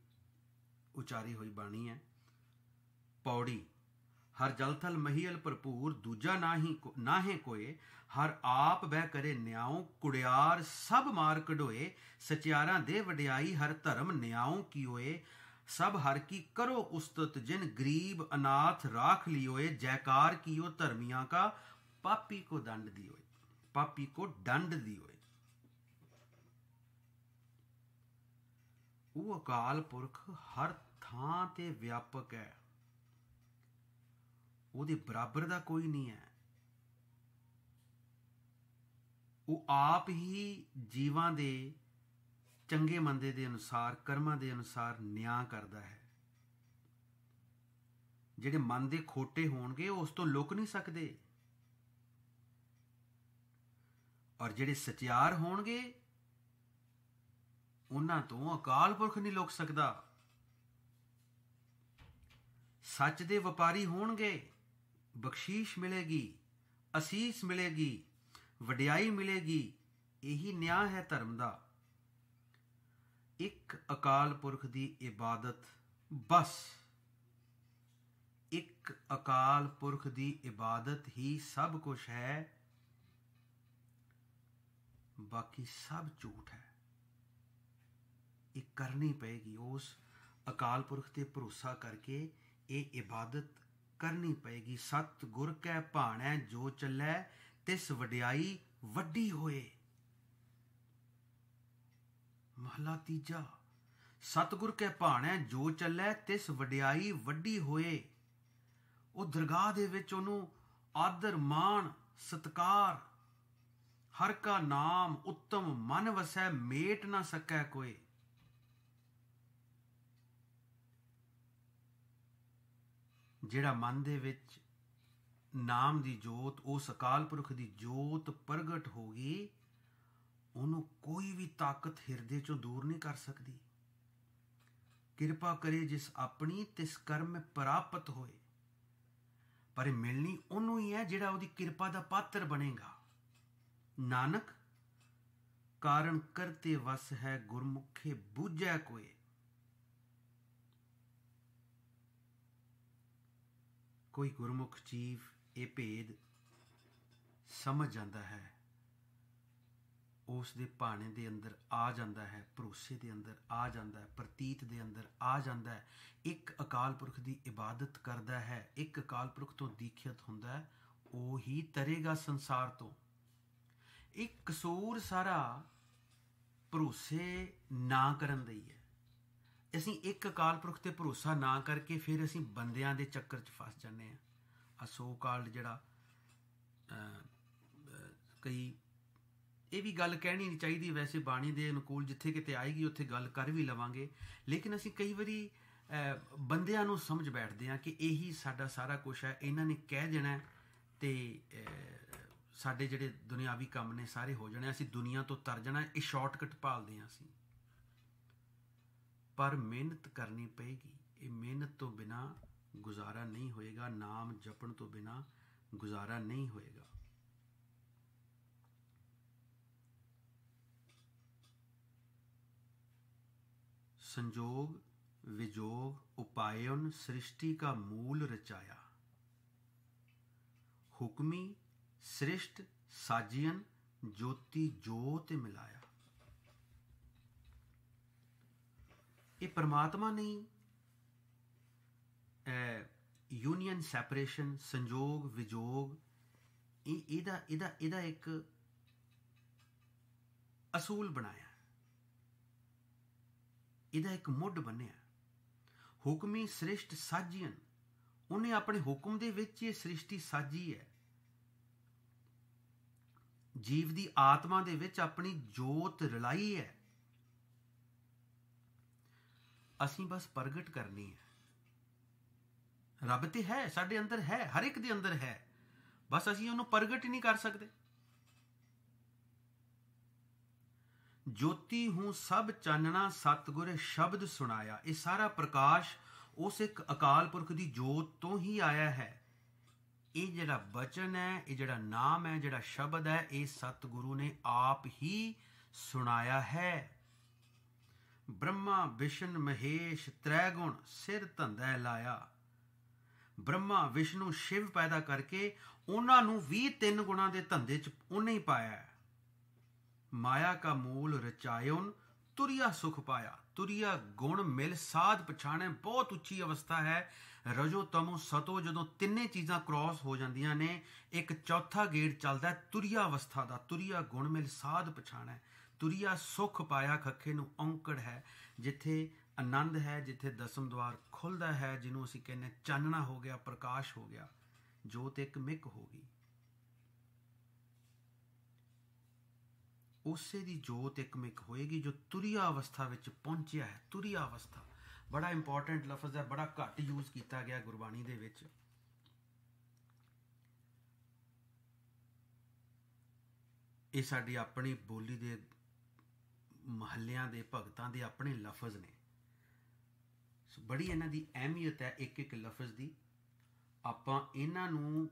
ਉਚਾਰੀ ਹੋਈ ਬਾਣੀ ਹੈ ਪੌੜੀ ਹਰ ਜਲਥਲ ਮਹੀਲ ਭਰਪੂਰ ਦੂਜਾ ਨਾਹੀ ਨਾਹੇ ਕੋਏ ਹਰ ਆਪ ਬਹਿ ਕਰੇ ਨਿਆਉ ਕੁੜਿਆਰ ਸਭ ਮਾਰ ਕਢੋਏ ਸਚਿਆਰਾਂ ਦੇ ਵਡਿਆਈ ਹਰ ਧਰਮ ਨਿਆਉ ਕੀ ਹੋਏ ਸਭ ਹਰ ਕੀ ਕਰੋ ਉਸਤਤ ਜਿਨ ਗਰੀਬ ਅਨਾਥ ਰਾਖ ਲਿਓਏ ਜੈਕਾਰ ਕੀਓ ਧਰਮੀਆਂ ਕਾ ਕੋ पापी ਦੀ दंड दियो ਕੋ को ਦੀ दियो ਉਹ ਅਕਾਲ ਪੁਰਖ ਹਰ ਥਾਂ ਤੇ ਵਿਆਪਕ ਹੈ ਉਹਦੇ ਬਰਾਬਰ ਦਾ ਕੋਈ ਨਹੀਂ ਹੈ ਉਹ ਆਪ ਹੀ ਜੀਵਾਂ ਦੇ ਚੰਗੇ ਮੰਦੇ ਦੇ ਅਨੁਸਾਰ ਕਰਮਾਂ ਦੇ ਅਨੁਸਾਰ ਨਿਆਂ ਕਰਦਾ ਹੈ ਜਿਹੜੇ ਮਨ ਦੇ ਖੋਟੇ ਹੋਣਗੇ ਉਸ ਤੋਂ ਲੁਕ ਨਹੀਂ ਸਕਦੇ ਔਰ ਜਿਹੜੇ ਸਚਿਆਰ ਹੋਣਗੇ ਉਹਨਾਂ ਤੋਂ ਅਕਾਲ ਪੁਰਖ ਨਹੀਂ ਲੋਕ ਸਕਦਾ ਸੱਚ ਦੇ ਵਪਾਰੀ ਹੋਣਗੇ ਬਖਸ਼ੀਸ਼ ਮਿਲੇਗੀ ਅਸੀਸ ਮਿਲੇਗੀ ਵਡਿਆਈ ਮਿਲੇਗੀ ਇਹੀ ਨਿਆਂ ਹੈ ਧਰਮ ਦਾ ਇੱਕ ਅਕਾਲ ਪੁਰਖ ਦੀ ਇਬਾਦਤ ਬਸ ਇੱਕ ਅਕਾਲ ਪੁਰਖ ਦੀ ਇਬਾਦਤ ਹੀ ਸਭ ਕੁਝ ਹੈ ਬਾਕੀ ਸਭ ਝੂਠ ਹੈ ਇਹ ਕਰਨੀ ਪਏਗੀ ਉਸ ਅਕਾਲ ਪੁਰਖ ਤੇ ਭਰੋਸਾ ਕਰਕੇ ਇਹ ਇਬਾਦਤ ਕਰਨੀ ਪਏਗੀ ਸਤ ਗੁਰ ਕੈ ਭਾਣੈ ਜੋ ਚੱਲੈ ਤਿਸ ਵਡਿਆਈ ਵੱਡੀ ਹੋਏ ਮਹਲਾ ਤੀਜਾ ਸਤਗੁਰ ਕੈ ਭਾਣੈ ਜੋ ਚੱਲੈ ਤਿਸ ਵਡਿਆਈ ਵੱਡੀ ਹੋਏ ਉਹ ਦਰਗਾਹ ਦੇ ਵਿੱਚ ਉਹਨੂੰ ਆਦਰ ਮਾਣ ਸਤਕਾਰ ਹਰ ਕਾ ਨਾਮ ਉੱਤਮ ਮਨ ਵਸੈ ਮੇਟ ਨਾ ਸਕੈ ਕੋਈ ਜਿਹੜਾ ਮਨ ਦੇ ਵਿੱਚ ਨਾਮ ਦੀ ਜੋਤ ਉਹ ਸਕਾਲ ਪੁਰਖ ਦੀ ਜੋਤ ਪ੍ਰਗਟ ਹੋ ਗਈ ਉਹਨੂੰ ਕੋਈ ਵੀ ਤਾਕਤ ਹਿਰਦੇ ਚੋਂ ਦੂਰ ਨਹੀਂ ਕਰ ਸਕਦੀ ਕਿਰਪਾ ਕਰੇ ਜਿਸ ਆਪਣੀ ਤਿਸ ਕਰਮ ਪ੍ਰਾਪਤ ਹੋਏ ਪਰ ਮਿਲਣੀ ਉਹਨੂੰ ਹੀ ਹੈ ਜਿਹੜਾ ਉਹਦੀ ਕਿਰਪਾ ਦਾ ਪਾਤਰ ਬਣੇਗਾ ਨਾਨਕ ਕਾਰਨ ਕਰਤੇ ਵਸ ਹੈ ਗੁਰਮੁਖੇ ਬੂਝੈ ਕੋਏ ਕੋਈ ਗੁਰਮੁਖ ਜੀਵ ਇਹ ਭੇਦ ਸਮਝ ਜਾਂਦਾ ਹੈ ਉਸ ਦੇ ਭਾਣੇ ਦੇ ਅੰਦਰ ਆ ਜਾਂਦਾ ਹੈ ਭਰੋਸੇ ਦੇ ਅੰਦਰ ਆ ਜਾਂਦਾ ਹੈ ਪ੍ਰਤੀਤ ਦੇ ਅੰਦਰ ਆ ਜਾਂਦਾ ਹੈ ਇੱਕ ਅਕਾਲ ਪੁਰਖ ਦੀ ਇਬਾਦਤ ਕਰਦਾ ਹੈ ਇੱਕ ਅਕਾਲ ਪੁਰਖ ਤੋਂ ਦੀਖਿਤ ਹੁੰਦਾ ਹੈ ਉਹ ਹੀ ਤਰੇਗਾ ਸੰਸਾਰ ਤੋਂ ਇੱਕ ਕਸੂਰ ਸਾਰਾ ਭਰੋਸੇ ਨਾ ਕਰਨ ਦਾ ਹੀ ਹੈ ਅਸੀਂ ਇੱਕ ਅਕਾਲ ਪੁਰਖ ਤੇ ਭਰੋਸਾ ਨਾ ਕਰਕੇ ਫਿਰ ਅਸੀਂ ਬੰਦਿਆਂ ਦੇ ਚੱਕਰ 'ਚ ਫਸ ਜਾਂਦੇ ਆ ਆ ਸੋ ਕਾਲਡ ਜਿਹੜਾ ਕਈ ਇਹ ਵੀ ਗੱਲ ਕਹਿਣੀ ਨਹੀਂ ਚਾਹੀਦੀ ਵੈਸੇ ਬਾਣੀ ਦੇ ਅਨੁਕੂਲ ਜਿੱਥੇ ਕਿਤੇ ਆਏਗੀ ਉੱਥੇ ਗੱਲ ਕਰ ਵੀ ਲਵਾਂਗੇ ਲੇਕਿਨ ਅਸੀਂ ਕਈ ਵਾਰੀ ਬੰਦਿਆਂ ਨੂੰ ਸਮਝ ਬੈਠਦੇ ਆ ਕਿ ਇਹੀ ਸਾਡਾ ਸਾਰਾ ਕੁਝ ਹੈ ਇਹਨਾਂ ਨੇ ਕਹਿ ਦੇਣਾ ਤੇ ਸਾਡੇ ਜਿਹੜੇ ਦੁਨਿਆਵੀ ਕੰਮ ਨੇ ਸਾਰੇ ਹੋ ਜਾਣੇ ਅਸੀਂ ਦੁਨੀਆ ਤੋਂ ਤਰ ਜਾਣਾ ਇਹ ਸ਼ਾਰਟਕਟ ਭਾਲਦੇ ਆਂ ਅਸੀਂ ਪਰ ਮਿਹਨਤ ਕਰਨੀ ਪਏਗੀ ਇਹ ਮਿਹਨਤ ਤੋਂ ਬਿਨਾ ਗੁਜ਼ਾਰਾ ਨਹੀਂ ਹੋਏਗਾ ਨਾਮ ਜਪਣ ਤੋਂ ਬਿਨਾ ਗੁਜ਼ਾਰਾ ਨਹੀਂ ਹੋਏਗਾ ਸੰਜੋਗ ਵਿਜੋਗ ਉਪਾਇਨ ਸ੍ਰਿਸ਼ਟੀ ਦਾ ਮੂਲ ਰਚਾਇਆ ਹੁਕਮੀ ਸ੍ਰਿਸ਼ਟ ਸਾਜੀਅਨ ਜੋਤੀ ਜੋਤ ਮਿਲਾਇਆ ਇਹ ਪਰਮਾਤਮਾ ਨੇ ਐ ਯੂਨੀਅਨ ਸੈਪਰੇਸ਼ਨ ਸੰਜੋਗ ਵਿਜੋਗ ਇਹ ਇਹਦਾ ਇਹਦਾ ਇਹਦਾ ਇੱਕ ਅਸੂਲ ਬਣਾਇਆ ਇਹਦਾ ਇੱਕ ਮੁੱਢ ਬਣਿਆ ਹੁਕਮੀ ਸ੍ਰਿਸ਼ਟ ਸਾਜੀਅਨ ਉਹਨੇ ਆਪਣੇ ਹੁਕਮ ਦੇ ਵਿੱਚ ਇਹ ਸ੍ਰਿਸ਼ਟੀ ਸਾਜੀ ਹੈ ਜੀਵ ਦੀ ਆਤਮਾ ਦੇ ਵਿੱਚ ਆਪਣੀ ਜੋਤ ਰਲਾਈ ਹੈ ਅਸੀਂ ਬਸ ਪ੍ਰਗਟ ਕਰਨੀ ਹੈ ਰੱਬ ਤੇ ਹੈ ਸਾਡੇ ਅੰਦਰ ਹੈ ਹਰ ਇੱਕ ਦੇ ਅੰਦਰ ਹੈ ਬਸ ਅਸੀਂ ਉਹਨੂੰ ਪ੍ਰਗਟ ਹੀ ਨਹੀਂ ਕਰ ਸਕਦੇ ਜੋਤੀ ਹੂੰ ਸਭ ਚਾਨਣਾ ਸਤਗੁਰ ਸ਼ਬਦ ਸੁਣਾਇਆ ਇਹ ਸਾਰਾ ਪ੍ਰਕਾਸ਼ ਉਸ ਇੱਕ ਅਕਾਲ ਪੁਰਖ ਦੀ ਜੋਤ ਤੋਂ ਹੀ ਆਇਆ ਹੈ ਇਹ ਜਿਹੜਾ ਬਚਨ ਹੈ ਇਹ ਜਿਹੜਾ ਨਾਮ ਹੈ ਜਿਹੜਾ ਸ਼ਬਦ ਹੈ ਇਹ ਸਤਿਗੁਰੂ ਨੇ ਆਪ ਹੀ ਸੁਣਾਇਆ ਹੈ ਬ੍ਰਹਮਾ ਵਿਸ਼ਨ ਮਹੇਸ਼ ਤ੍ਰੈ ਗੁਣ ਸਿਰ ਧੰਦਾ ਲਾਇਆ ਬ੍ਰਹਮਾ ਵਿਸ਼ਨੂੰ ਸ਼ਿਵ ਪੈਦਾ ਕਰਕੇ ਉਹਨਾਂ ਨੂੰ ਵੀ ਤਿੰਨ ਗੁਣਾ ਦੇ ਧੰਦੇ ਚ ਉਹਨੇ ਹੀ ਪਾਇਆ ਮਾਇਆ ਕਾ ਮੂਲ ਰਚਾਇਉਨ ਤੁਰਿਆ ਸੁਖ ਪਾਇਆ ਤੁਰਿਆ ਗੁਣ ਮਿਲ ਸਾਧ ਪਛਾਣੇ ਬਹੁਤ ਉੱਚੀ ਅਵਸਥਾ ਹੈ ਰਜੋ ਤਮੋ ਸਤੋ ਜਦੋਂ ਤਿੰਨੇ ਚੀਜ਼ਾਂ ਕ੍ਰੋਸ ਹੋ ਜਾਂਦੀਆਂ ਨੇ ਇੱਕ ਚੌਥਾ ਗੇੜ ਚੱਲਦਾ ਤੁਰਿਆ ਅਵਸਥਾ ਦਾ ਤੁਰਿਆ ਗੁਣ ਮਿਲ ਸਾਧ ਪਛਾਣਾ ਤੁਰਿਆ ਸੁਖ ਪਾਇਆ ਖੱਖੇ ਨੂੰ ਔਂਕੜ ਹੈ ਜਿੱਥੇ ਆਨੰਦ ਹੈ ਜਿੱਥੇ ਦਸਮ ਦਵਾਰ ਖੁੱਲਦਾ ਹੈ ਜਿਹਨੂੰ ਅਸੀਂ ਕਹਿੰਨੇ ਚਾਨਣਾ ਹੋ ਗਿਆ ਪ੍ਰਕਾਸ਼ ਹੋ ਗਿਆ ਜੋਤ ਇੱਕ ਮਿਕ ਹੋ ਗਈ ਉਸੇ ਦੀ ਜੋਤ ਇੱਕ ਮਿਕ ਹੋਏਗੀ ਜੋ ਤੁਰਿਆ ਅਵਸਥਾ ਵਿੱਚ ਪਹੁੰਚਿਆ ਹੈ ਤੁਰਿਆ ਅਵਸਥਾ ਬੜਾ ਇੰਪੋਰਟੈਂਟ ਲਫ਼ਜ਼ ਹੈ ਬੜਾ ਘੱਟ ਯੂਜ਼ ਕੀਤਾ ਗਿਆ ਗੁਰਬਾਣੀ ਦੇ ਵਿੱਚ ਇਹ ਸਾਡੀ ਆਪਣੀ ਬੋਲੀ ਦੇ ਮਹੱਲਿਆਂ ਦੇ ਭਗਤਾਂ ਦੇ ਆਪਣੇ ਲਫ਼ਜ਼ ਨੇ ਸੋ ਬੜੀ ਇਹਨਾਂ ਦੀ ਅਹਿਮੀਅਤ ਹੈ ਇੱਕ ਇੱਕ ਲਫ਼ਜ਼ ਦੀ ਆਪਾਂ ਇਹਨਾਂ ਨੂੰ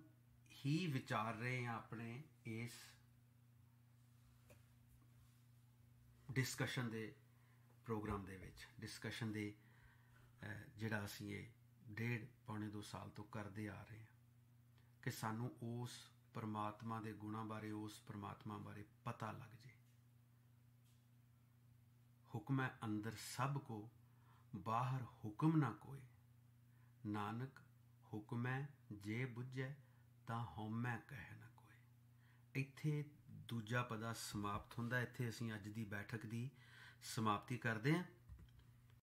ਹੀ ਵਿਚਾਰ ਰਹੇ ਹਾਂ ਆਪਣੇ ਇਸ ਡਿਸਕਸ਼ਨ ਦੇ ਪ੍ਰੋਗਰਾਮ ਦੇ ਵਿੱਚ ਡਿਸਕਸ਼ਨ ਦੇ ਜਿਹੜਾ ਅਸੀਂ ਇਹ ਡੇਢ ਪੌਣੇ 2 ਸਾਲ ਤੋਂ ਕਰਦੇ ਆ ਰਹੇ ਹਾਂ ਕਿ ਸਾਨੂੰ ਉਸ ਪਰਮਾਤਮਾ ਦੇ ਗੁਣਾਂ ਬਾਰੇ ਉਸ ਪਰਮਾਤਮਾ ਬਾਰੇ ਪਤਾ ਲੱਗ ਜੇ ਹੁਕਮ ਹੈ ਅੰਦਰ ਸਭ ਕੋ ਬਾਹਰ ਹੁਕਮ ਨਾ ਕੋਏ ਨਾਨਕ ਹੁਕਮ ਹੈ ਜੇ ਬੁੱਝੈ ਤਾਂ ਹਉਮੈ ਕਹਿ ਨਾ ਕੋਏ ਇੱਥੇ ਦੂਜਾ ਪਦਾ ਸਮਾਪਤ ਹੁੰਦਾ ਇੱਥੇ ਅਸੀਂ ਅੱਜ ਦੀ ਬੈਠਕ ਦੀ ਸਮਾਪਤੀ ਕਰਦੇ ਹਾਂ